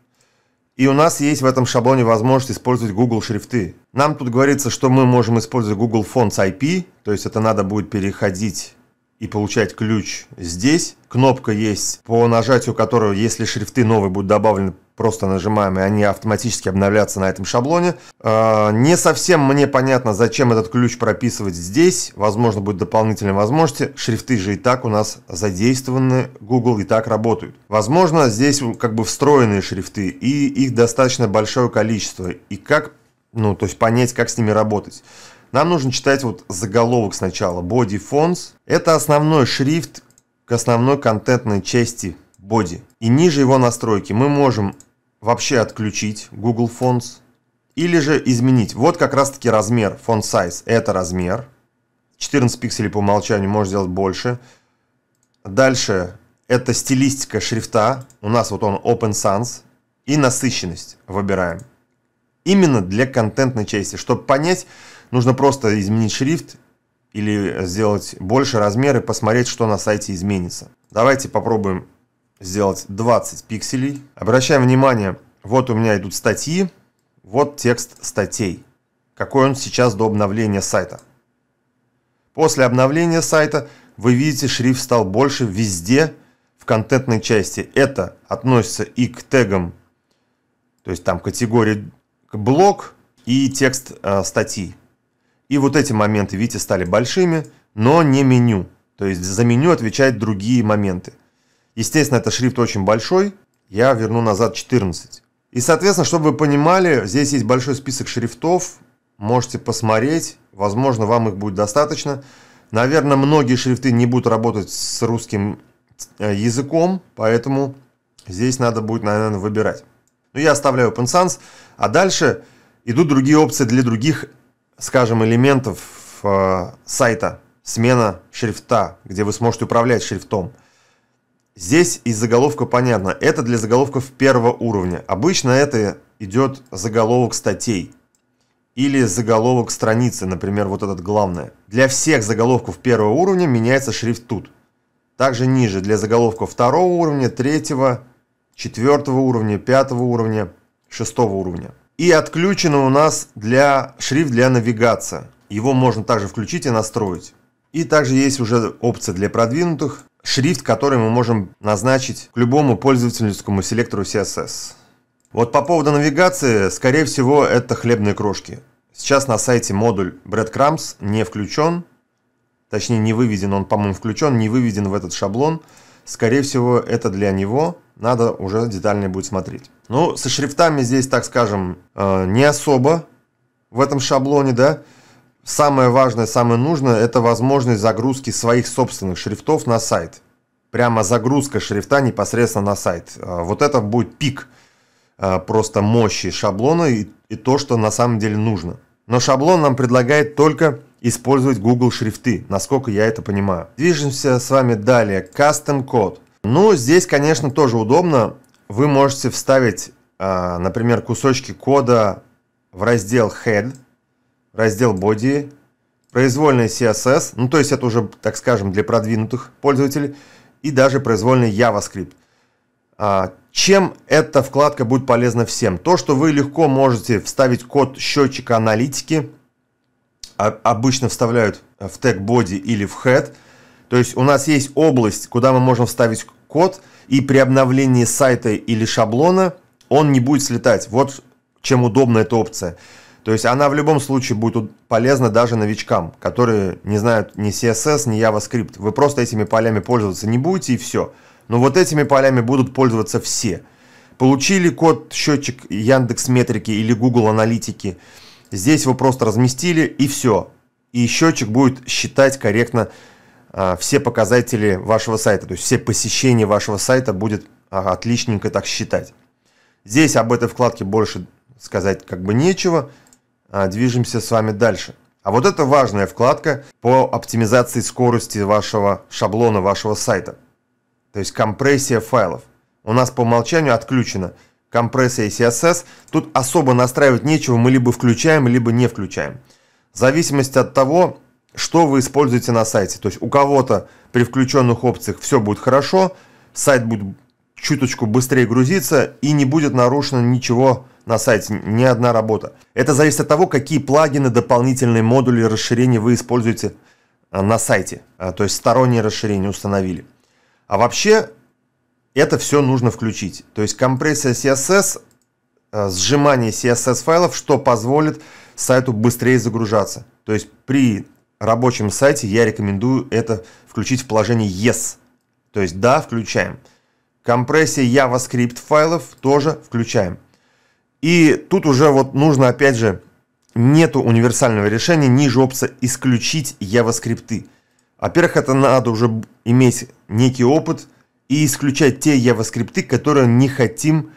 и у нас есть в этом шаблоне возможность использовать Google шрифты. Нам тут говорится, что мы можем использовать Google Fonts IP, то есть это надо будет переходить и получать ключ здесь. Кнопка есть, по нажатию которого, если шрифты новые будут добавлены, просто нажимаем, и они автоматически обновлятся на этом шаблоне. А, не совсем мне понятно, зачем этот ключ прописывать здесь. Возможно, будет дополнительные возможности. Шрифты же и так у нас задействованы, Google и так работают. Возможно, здесь как бы встроенные шрифты, и их достаточно большое количество. И как, ну, то есть понять, как с ними работать. Нам нужно читать вот заголовок сначала. Body Fonts. Это основной шрифт к основной контентной части Body. И ниже его настройки мы можем вообще отключить Google Fonts или же изменить. Вот как раз таки размер, font size, это размер. 14 пикселей по умолчанию можно сделать больше. Дальше это стилистика шрифта. У нас вот он Open Sans. И насыщенность выбираем. Именно для контентной части, чтобы понять, Нужно просто изменить шрифт или сделать больше размер и посмотреть, что на сайте изменится. Давайте попробуем сделать 20 пикселей. Обращаем внимание, вот у меня идут статьи, вот текст статей. Какой он сейчас до обновления сайта. После обновления сайта вы видите, шрифт стал больше везде в контентной части. Это относится и к тегам, то есть там категории блог и текст э, статьи. И вот эти моменты, видите, стали большими, но не меню. То есть за меню отвечают другие моменты. Естественно, это шрифт очень большой. Я верну назад 14. И, соответственно, чтобы вы понимали, здесь есть большой список шрифтов. Можете посмотреть. Возможно, вам их будет достаточно. Наверное, многие шрифты не будут работать с русским э, языком, поэтому здесь надо будет, наверное, выбирать. Но ну, я оставляю Open Sans, а дальше идут другие опции для других скажем, элементов э, сайта, смена шрифта, где вы сможете управлять шрифтом. Здесь из заголовка понятно, это для заголовков первого уровня. Обычно это идет заголовок статей или заголовок страницы, например, вот этот главное. Для всех заголовков первого уровня меняется шрифт тут. Также ниже для заголовков второго уровня, третьего, четвертого уровня, пятого уровня, шестого уровня. И отключено у нас для шрифт для навигации. Его можно также включить и настроить. И также есть уже опция для продвинутых, шрифт, который мы можем назначить к любому пользовательскому селектору CSS. Вот по поводу навигации, скорее всего, это хлебные крошки. Сейчас на сайте модуль breadcrumbs не включен, точнее не выведен, он, по-моему, включен, не выведен в этот шаблон. Скорее всего, это для него, надо уже детально будет смотреть. Ну, со шрифтами здесь, так скажем, э, не особо в этом шаблоне, да. Самое важное, самое нужное – это возможность загрузки своих собственных шрифтов на сайт. Прямо загрузка шрифта непосредственно на сайт. Э, вот это будет пик э, просто мощи шаблона и, то, что на самом деле нужно. Но шаблон нам предлагает только использовать Google шрифты, насколько я это понимаю. Движемся с вами далее. Custom код. Ну, здесь, конечно, тоже удобно вы можете вставить, а, например, кусочки кода в раздел Head, раздел Body, произвольный CSS, ну то есть это уже, так скажем, для продвинутых пользователей, и даже произвольный JavaScript. А, чем эта вкладка будет полезна всем? То, что вы легко можете вставить код счетчика аналитики, а, обычно вставляют в тег body или в head. То есть у нас есть область, куда мы можем вставить код – и при обновлении сайта или шаблона он не будет слетать. Вот чем удобна эта опция. То есть она в любом случае будет полезна даже новичкам, которые не знают ни CSS, ни JavaScript. Вы просто этими полями пользоваться не будете и все. Но вот этими полями будут пользоваться все. Получили код счетчик Яндекс Метрики или Google Аналитики. Здесь вы просто разместили и все. И счетчик будет считать корректно а, все показатели вашего сайта, то есть все посещения вашего сайта будет а, отличненько так считать. Здесь об этой вкладке больше сказать как бы нечего. А, движемся с вами дальше. А вот это важная вкладка по оптимизации скорости вашего шаблона, вашего сайта. То есть компрессия файлов. У нас по умолчанию отключена компрессия CSS. Тут особо настраивать нечего, мы либо включаем, либо не включаем. В зависимости от того, что вы используете на сайте. То есть у кого-то при включенных опциях все будет хорошо, сайт будет чуточку быстрее грузиться и не будет нарушено ничего на сайте, ни одна работа. Это зависит от того, какие плагины, дополнительные модули расширения вы используете а, на сайте. А, то есть сторонние расширения установили. А вообще это все нужно включить. То есть компрессия CSS, а, сжимание CSS файлов, что позволит сайту быстрее загружаться. То есть при рабочем сайте я рекомендую это включить в положение Yes. То есть да, включаем. Компрессия JavaScript файлов тоже включаем. И тут уже вот нужно опять же, нету универсального решения ниже опции «Исключить JavaScript». Во-первых, это надо уже иметь некий опыт и исключать те JavaScript, которые не хотим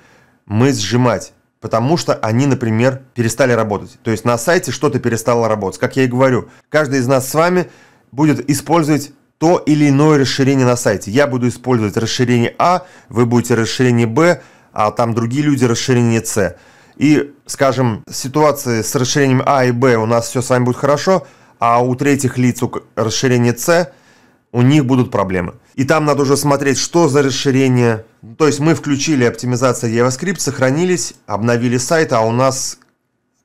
мы сжимать потому что они, например, перестали работать. То есть на сайте что-то перестало работать. Как я и говорю, каждый из нас с вами будет использовать то или иное расширение на сайте. Я буду использовать расширение А, вы будете расширение Б, а там другие люди расширение С. И, скажем, ситуации с расширением А и Б у нас все с вами будет хорошо, а у третьих лиц у расширения С у них будут проблемы. И там надо уже смотреть, что за расширение. То есть мы включили оптимизацию JavaScript, сохранились, обновили сайт, а у нас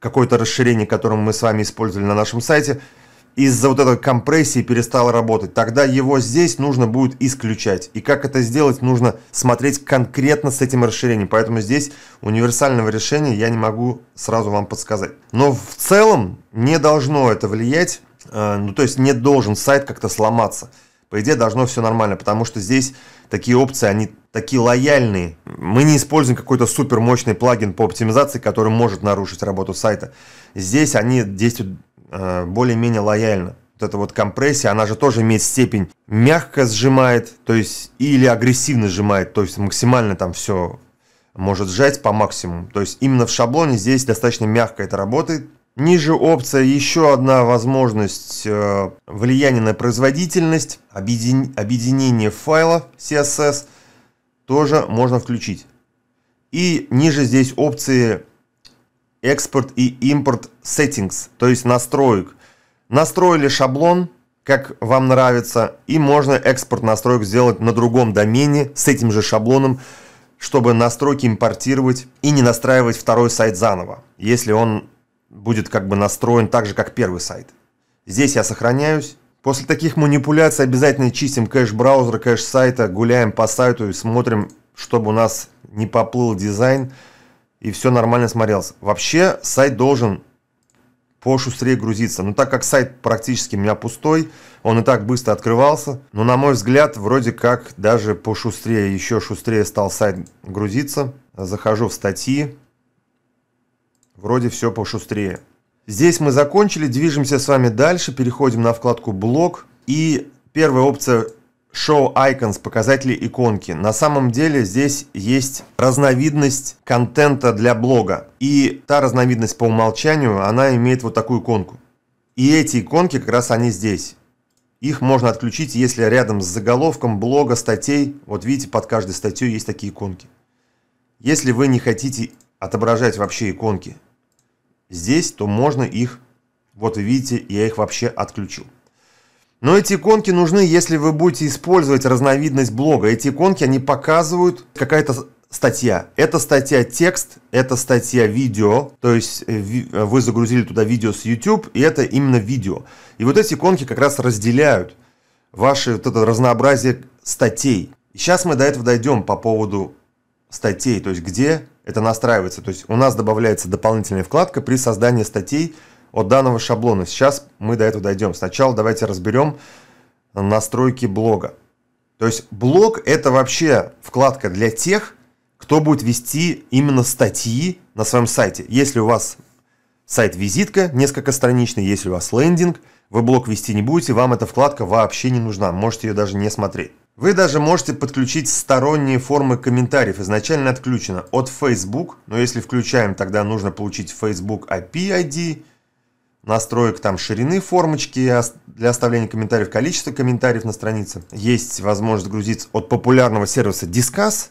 какое-то расширение, которое мы с вами использовали на нашем сайте, из-за вот этой компрессии перестало работать. Тогда его здесь нужно будет исключать. И как это сделать, нужно смотреть конкретно с этим расширением. Поэтому здесь универсального решения я не могу сразу вам подсказать. Но в целом не должно это влиять, э, ну то есть не должен сайт как-то сломаться по идее должно все нормально, потому что здесь такие опции, они такие лояльные. Мы не используем какой-то супер мощный плагин по оптимизации, который может нарушить работу сайта. Здесь они действуют э, более-менее лояльно. Вот эта вот компрессия, она же тоже имеет степень мягко сжимает, то есть или агрессивно сжимает, то есть максимально там все может сжать по максимуму. То есть именно в шаблоне здесь достаточно мягко это работает, Ниже опция еще одна возможность э, влияния на производительность, объединение файлов CSS тоже можно включить. И ниже здесь опции экспорт и импорт settings, то есть настроек. Настроили шаблон, как вам нравится, и можно экспорт настроек сделать на другом домене с этим же шаблоном, чтобы настройки импортировать и не настраивать второй сайт заново, если он будет как бы настроен так же, как первый сайт. Здесь я сохраняюсь. После таких манипуляций обязательно чистим кэш браузера, кэш сайта, гуляем по сайту и смотрим, чтобы у нас не поплыл дизайн и все нормально смотрелось. Вообще сайт должен пошустрее грузиться. Но так как сайт практически у меня пустой, он и так быстро открывался, но на мой взгляд вроде как даже пошустрее, еще шустрее стал сайт грузиться. Захожу в статьи, Вроде все пошустрее. Здесь мы закончили, движемся с вами дальше, переходим на вкладку «Блок». И первая опция Show Icons, показатели иконки. На самом деле здесь есть разновидность контента для блога. И та разновидность по умолчанию, она имеет вот такую иконку. И эти иконки как раз они здесь. Их можно отключить, если рядом с заголовком блога, статей, вот видите, под каждой статьей есть такие иконки. Если вы не хотите отображать вообще иконки, здесь, то можно их... Вот вы видите, я их вообще отключил. Но эти иконки нужны, если вы будете использовать разновидность блога. Эти иконки, они показывают какая-то статья. Это статья текст, это статья видео, то есть э, э, вы загрузили туда видео с YouTube, и это именно видео. И вот эти иконки как раз разделяют ваше вот это разнообразие статей. сейчас мы до этого дойдем по поводу статей, то есть где это настраивается. То есть у нас добавляется дополнительная вкладка при создании статей от данного шаблона. Сейчас мы до этого дойдем. Сначала давайте разберем настройки блога. То есть блог это вообще вкладка для тех, кто будет вести именно статьи на своем сайте. Если у вас сайт-визитка, несколько страничный, если у вас лендинг, вы блог вести не будете, вам эта вкладка вообще не нужна, можете ее даже не смотреть. Вы даже можете подключить сторонние формы комментариев. Изначально отключено от Facebook, но если включаем, тогда нужно получить Facebook IP ID, настроек там ширины формочки для оставления комментариев, количество комментариев на странице. Есть возможность грузить от популярного сервиса Discuss.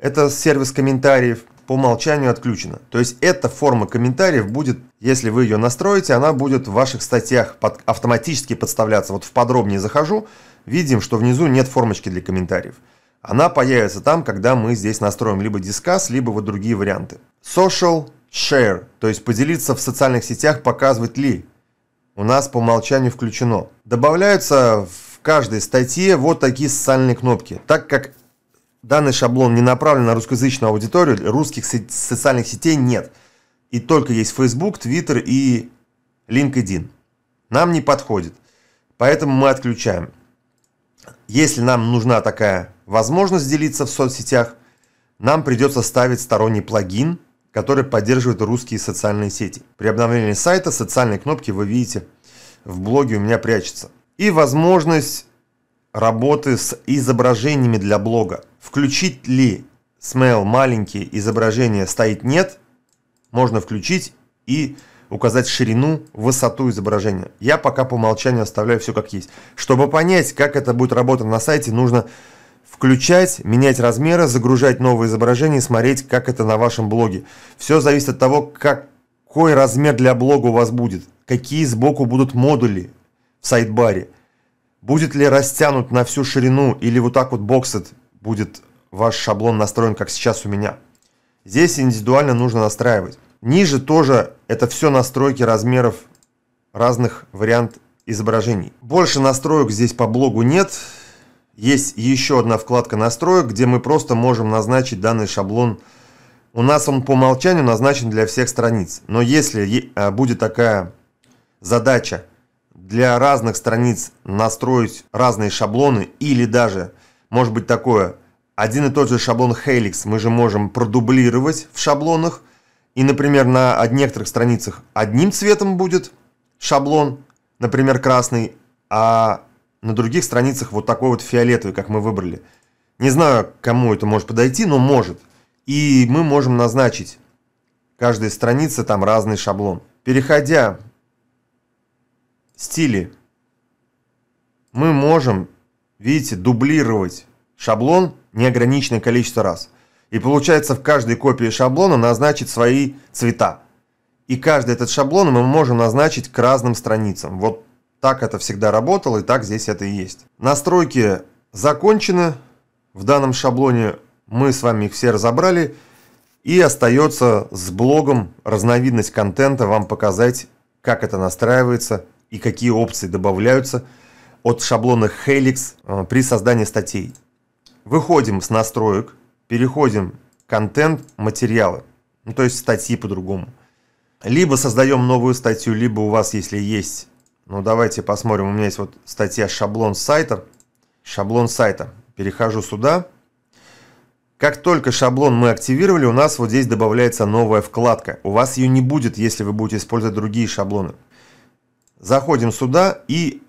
Это сервис комментариев по умолчанию отключено. То есть эта форма комментариев будет, если вы ее настроите, она будет в ваших статьях под, автоматически подставляться. Вот в подробнее захожу, видим, что внизу нет формочки для комментариев. Она появится там, когда мы здесь настроим либо дискас, либо вот другие варианты. Social share, то есть поделиться в социальных сетях, показывать ли. У нас по умолчанию включено. Добавляются в каждой статье вот такие социальные кнопки. Так как данный шаблон не направлен на русскоязычную аудиторию, русских социальных сетей нет. И только есть Facebook, Twitter и LinkedIn. Нам не подходит. Поэтому мы отключаем. Если нам нужна такая возможность делиться в соцсетях, нам придется ставить сторонний плагин, который поддерживает русские социальные сети. При обновлении сайта социальные кнопки вы видите в блоге у меня прячется. И возможность работы с изображениями для блога. Включить ли смейл маленькие изображения стоит нет, можно включить и указать ширину, высоту изображения. Я пока по умолчанию оставляю все как есть. Чтобы понять, как это будет работать на сайте, нужно включать, менять размеры, загружать новые изображения и смотреть, как это на вашем блоге. Все зависит от того, какой размер для блога у вас будет, какие сбоку будут модули в сайт-баре, будет ли растянут на всю ширину или вот так вот боксет будет ваш шаблон настроен, как сейчас у меня. Здесь индивидуально нужно настраивать. Ниже тоже это все настройки размеров разных вариант изображений. Больше настроек здесь по блогу нет. Есть еще одна вкладка настроек, где мы просто можем назначить данный шаблон. У нас он по умолчанию назначен для всех страниц. Но если а, будет такая задача для разных страниц настроить разные шаблоны или даже, может быть такое, один и тот же шаблон Helix мы же можем продублировать в шаблонах – и, например, на некоторых страницах одним цветом будет шаблон, например, красный, а на других страницах вот такой вот фиолетовый, как мы выбрали. Не знаю, кому это может подойти, но может. И мы можем назначить каждой странице там разный шаблон. Переходя стили, мы можем, видите, дублировать шаблон неограниченное количество раз и получается в каждой копии шаблона назначить свои цвета. И каждый этот шаблон мы можем назначить к разным страницам. Вот так это всегда работало и так здесь это и есть. Настройки закончены. В данном шаблоне мы с вами их все разобрали. И остается с блогом разновидность контента вам показать, как это настраивается и какие опции добавляются от шаблона Helix э, при создании статей. Выходим с настроек переходим контент, материалы, ну, то есть статьи по-другому. Либо создаем новую статью, либо у вас, если есть, ну давайте посмотрим, у меня есть вот статья «Шаблон сайта», шаблон сайта, перехожу сюда, как только шаблон мы активировали, у нас вот здесь добавляется новая вкладка. У вас ее не будет, если вы будете использовать другие шаблоны. Заходим сюда и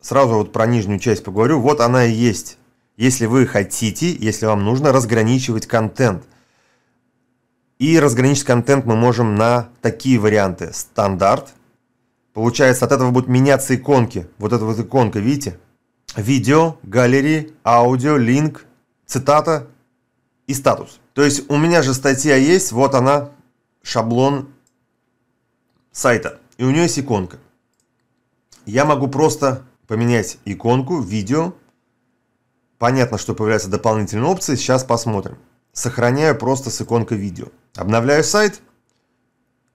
сразу вот про нижнюю часть поговорю. Вот она и есть если вы хотите, если вам нужно разграничивать контент. И разграничить контент мы можем на такие варианты. Стандарт. Получается, от этого будут меняться иконки. Вот эта вот иконка, видите? Видео, галереи, аудио, линк, цитата и статус. То есть у меня же статья есть, вот она, шаблон сайта. И у нее есть иконка. Я могу просто поменять иконку, видео, Понятно, что появляются дополнительные опции, сейчас посмотрим. Сохраняю просто с иконкой видео. Обновляю сайт.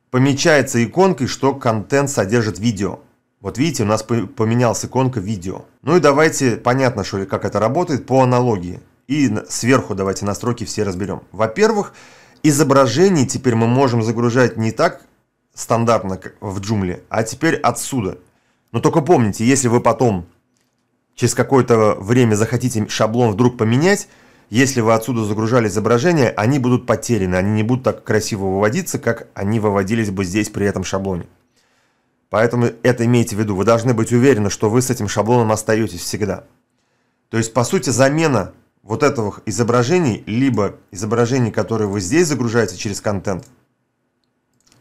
Помечается иконкой, что контент содержит видео. Вот видите, у нас поменялась иконка видео. Ну и давайте, понятно, что ли, как это работает, по аналогии. И сверху давайте настройки все разберем. Во-первых, изображение теперь мы можем загружать не так стандартно, как в джумле, а теперь отсюда. Но только помните, если вы потом через какое-то время захотите шаблон вдруг поменять, если вы отсюда загружали изображения, они будут потеряны, они не будут так красиво выводиться, как они выводились бы здесь при этом шаблоне. Поэтому это имейте в виду. Вы должны быть уверены, что вы с этим шаблоном остаетесь всегда. То есть, по сути, замена вот этого изображений, либо изображений, которые вы здесь загружаете через контент,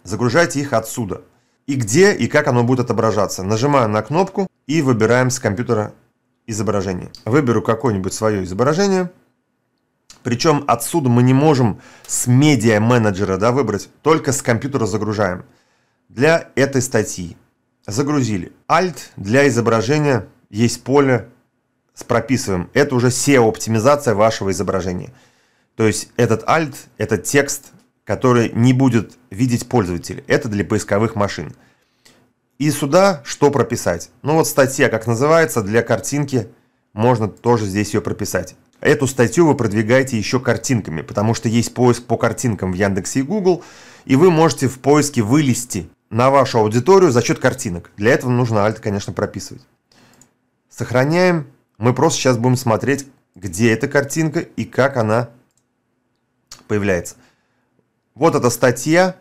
загружайте их отсюда. И где, и как оно будет отображаться. Нажимаю на кнопку и выбираем с компьютера изображение. Выберу какое-нибудь свое изображение. Причем отсюда мы не можем с медиа менеджера да, выбрать, только с компьютера загружаем. Для этой статьи загрузили. Alt для изображения есть поле с прописываем. Это уже SEO-оптимизация вашего изображения. То есть этот alt, этот текст, который не будет видеть пользователь. Это для поисковых машин. И сюда что прописать? Ну вот статья, как называется, для картинки, можно тоже здесь ее прописать. Эту статью вы продвигаете еще картинками, потому что есть поиск по картинкам в Яндексе и Google, и вы можете в поиске вылезти на вашу аудиторию за счет картинок. Для этого нужно альт, конечно, прописывать. Сохраняем. Мы просто сейчас будем смотреть, где эта картинка и как она появляется. Вот эта статья.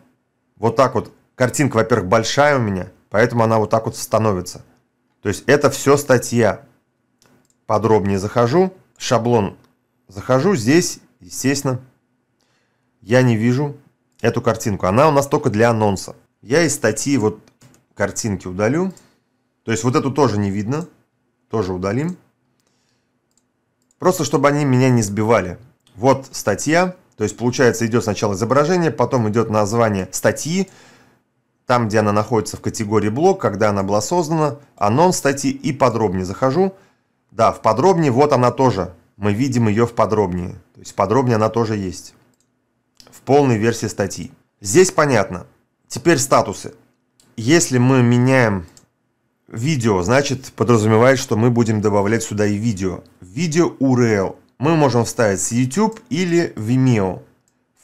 Вот так вот. Картинка, во-первых, большая у меня – Поэтому она вот так вот становится. То есть это все статья. Подробнее захожу, шаблон захожу, здесь, естественно, я не вижу эту картинку. Она у нас только для анонса. Я из статьи вот картинки удалю. То есть вот эту тоже не видно. Тоже удалим. Просто чтобы они меня не сбивали. Вот статья. То есть получается идет сначала изображение, потом идет название статьи, там, где она находится в категории блог, когда она была создана, анонс статьи и подробнее захожу. Да, в подробнее, вот она тоже. Мы видим ее в подробнее. То есть подробнее она тоже есть. В полной версии статьи. Здесь понятно. Теперь статусы. Если мы меняем видео, значит подразумевает, что мы будем добавлять сюда и видео. Видео URL. Мы можем вставить с YouTube или Vimeo.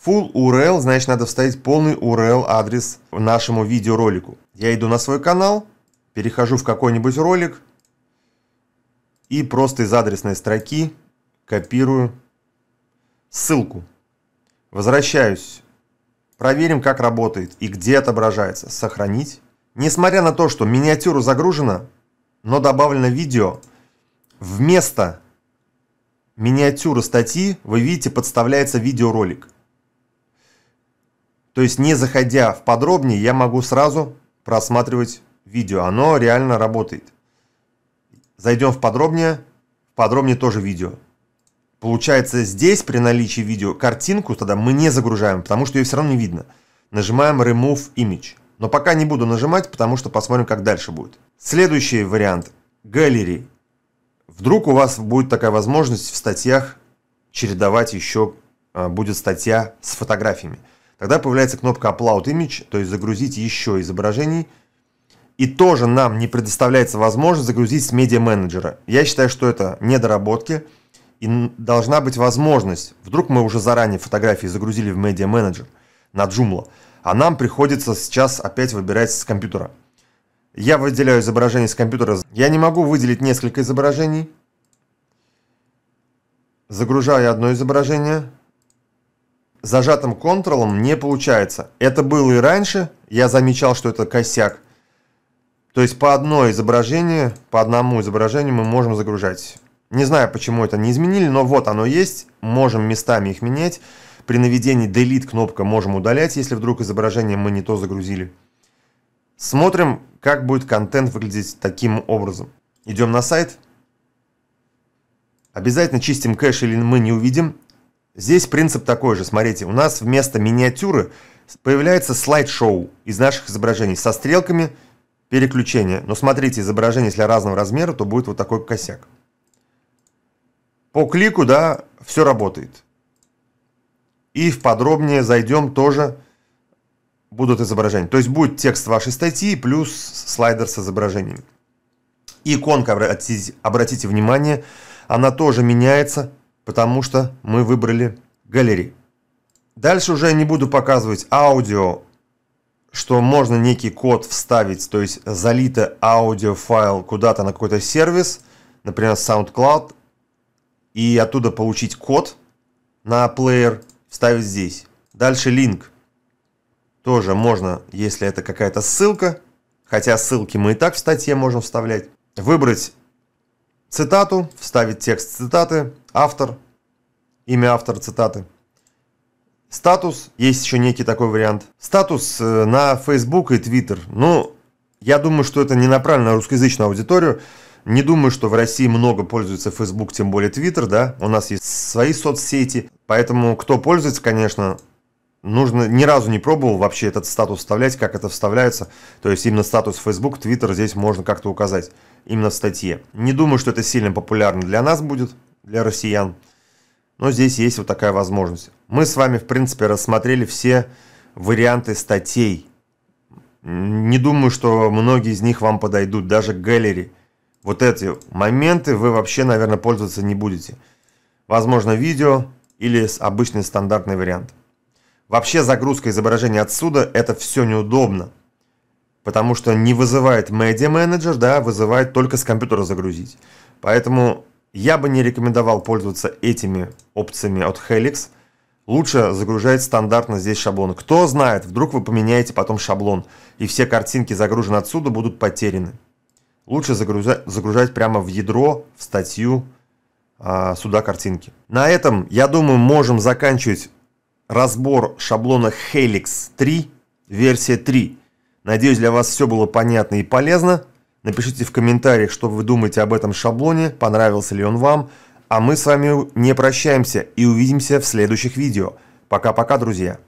Full URL, значит надо вставить полный URL адрес нашему видеоролику. Я иду на свой канал, перехожу в какой-нибудь ролик и просто из адресной строки копирую ссылку. Возвращаюсь. Проверим, как работает и где отображается. Сохранить. Несмотря на то, что миниатюра загружена, но добавлено видео, вместо миниатюры статьи вы видите подставляется видеоролик. То есть не заходя в подробнее, я могу сразу просматривать видео. Оно реально работает. Зайдем в подробнее. В Подробнее тоже видео. Получается, здесь при наличии видео картинку тогда мы не загружаем, потому что ее все равно не видно. Нажимаем Remove Image. Но пока не буду нажимать, потому что посмотрим, как дальше будет. Следующий вариант. Gallery. Вдруг у вас будет такая возможность в статьях чередовать еще а, будет статья с фотографиями. Тогда появляется кнопка Upload Image, то есть загрузить еще изображений. И тоже нам не предоставляется возможность загрузить с медиа менеджера. Я считаю, что это недоработки. И должна быть возможность. Вдруг мы уже заранее фотографии загрузили в медиа менеджер на Joomla, а нам приходится сейчас опять выбирать с компьютера. Я выделяю изображение с компьютера. Я не могу выделить несколько изображений. Загружаю одно изображение, зажатым контролом не получается. Это было и раньше, я замечал, что это косяк. То есть по одной изображению, по одному изображению мы можем загружать. Не знаю, почему это не изменили, но вот оно есть. Можем местами их менять. При наведении Delete кнопка можем удалять, если вдруг изображение мы не то загрузили. Смотрим, как будет контент выглядеть таким образом. Идем на сайт. Обязательно чистим кэш, или мы не увидим Здесь принцип такой же. Смотрите, у нас вместо миниатюры появляется слайд-шоу из наших изображений со стрелками переключения. Но смотрите, изображение, если разного размера, то будет вот такой косяк. По клику, да, все работает. И в подробнее зайдем тоже будут изображения. То есть будет текст вашей статьи плюс слайдер с изображениями. Иконка, обратите, обратите внимание, она тоже меняется потому что мы выбрали галереи. Дальше уже не буду показывать аудио, что можно некий код вставить, то есть залито аудиофайл куда-то на какой-то сервис, например, SoundCloud, и оттуда получить код на плеер, вставить здесь. Дальше линк. Тоже можно, если это какая-то ссылка, хотя ссылки мы и так в статье можем вставлять. Выбрать цитату, вставить текст цитаты, автор, имя автора цитаты. Статус, есть еще некий такой вариант. Статус э, на Facebook и Twitter. Ну, я думаю, что это не направлено на русскоязычную аудиторию. Не думаю, что в России много пользуется Facebook, тем более Twitter, да. У нас есть свои соцсети. Поэтому, кто пользуется, конечно, нужно... Ни разу не пробовал вообще этот статус вставлять, как это вставляется. То есть именно статус Facebook, Twitter здесь можно как-то указать. Именно в статье. Не думаю, что это сильно популярно для нас будет для россиян. Но здесь есть вот такая возможность. Мы с вами, в принципе, рассмотрели все варианты статей. Не думаю, что многие из них вам подойдут, даже галерей вот эти моменты вы вообще, наверное, пользоваться не будете. Возможно, видео или обычный стандартный вариант. Вообще загрузка изображения отсюда – это все неудобно, потому что не вызывает Media Manager, да, вызывает только с компьютера загрузить. Поэтому я бы не рекомендовал пользоваться этими опциями от Helix. Лучше загружать стандартно здесь шаблон. Кто знает, вдруг вы поменяете потом шаблон, и все картинки, загруженные отсюда, будут потеряны. Лучше загружать, загружать прямо в ядро, в статью а, сюда картинки. На этом, я думаю, можем заканчивать разбор шаблона Helix 3, версия 3. Надеюсь, для вас все было понятно и полезно. Напишите в комментариях, что вы думаете об этом шаблоне, понравился ли он вам. А мы с вами не прощаемся и увидимся в следующих видео. Пока-пока, друзья!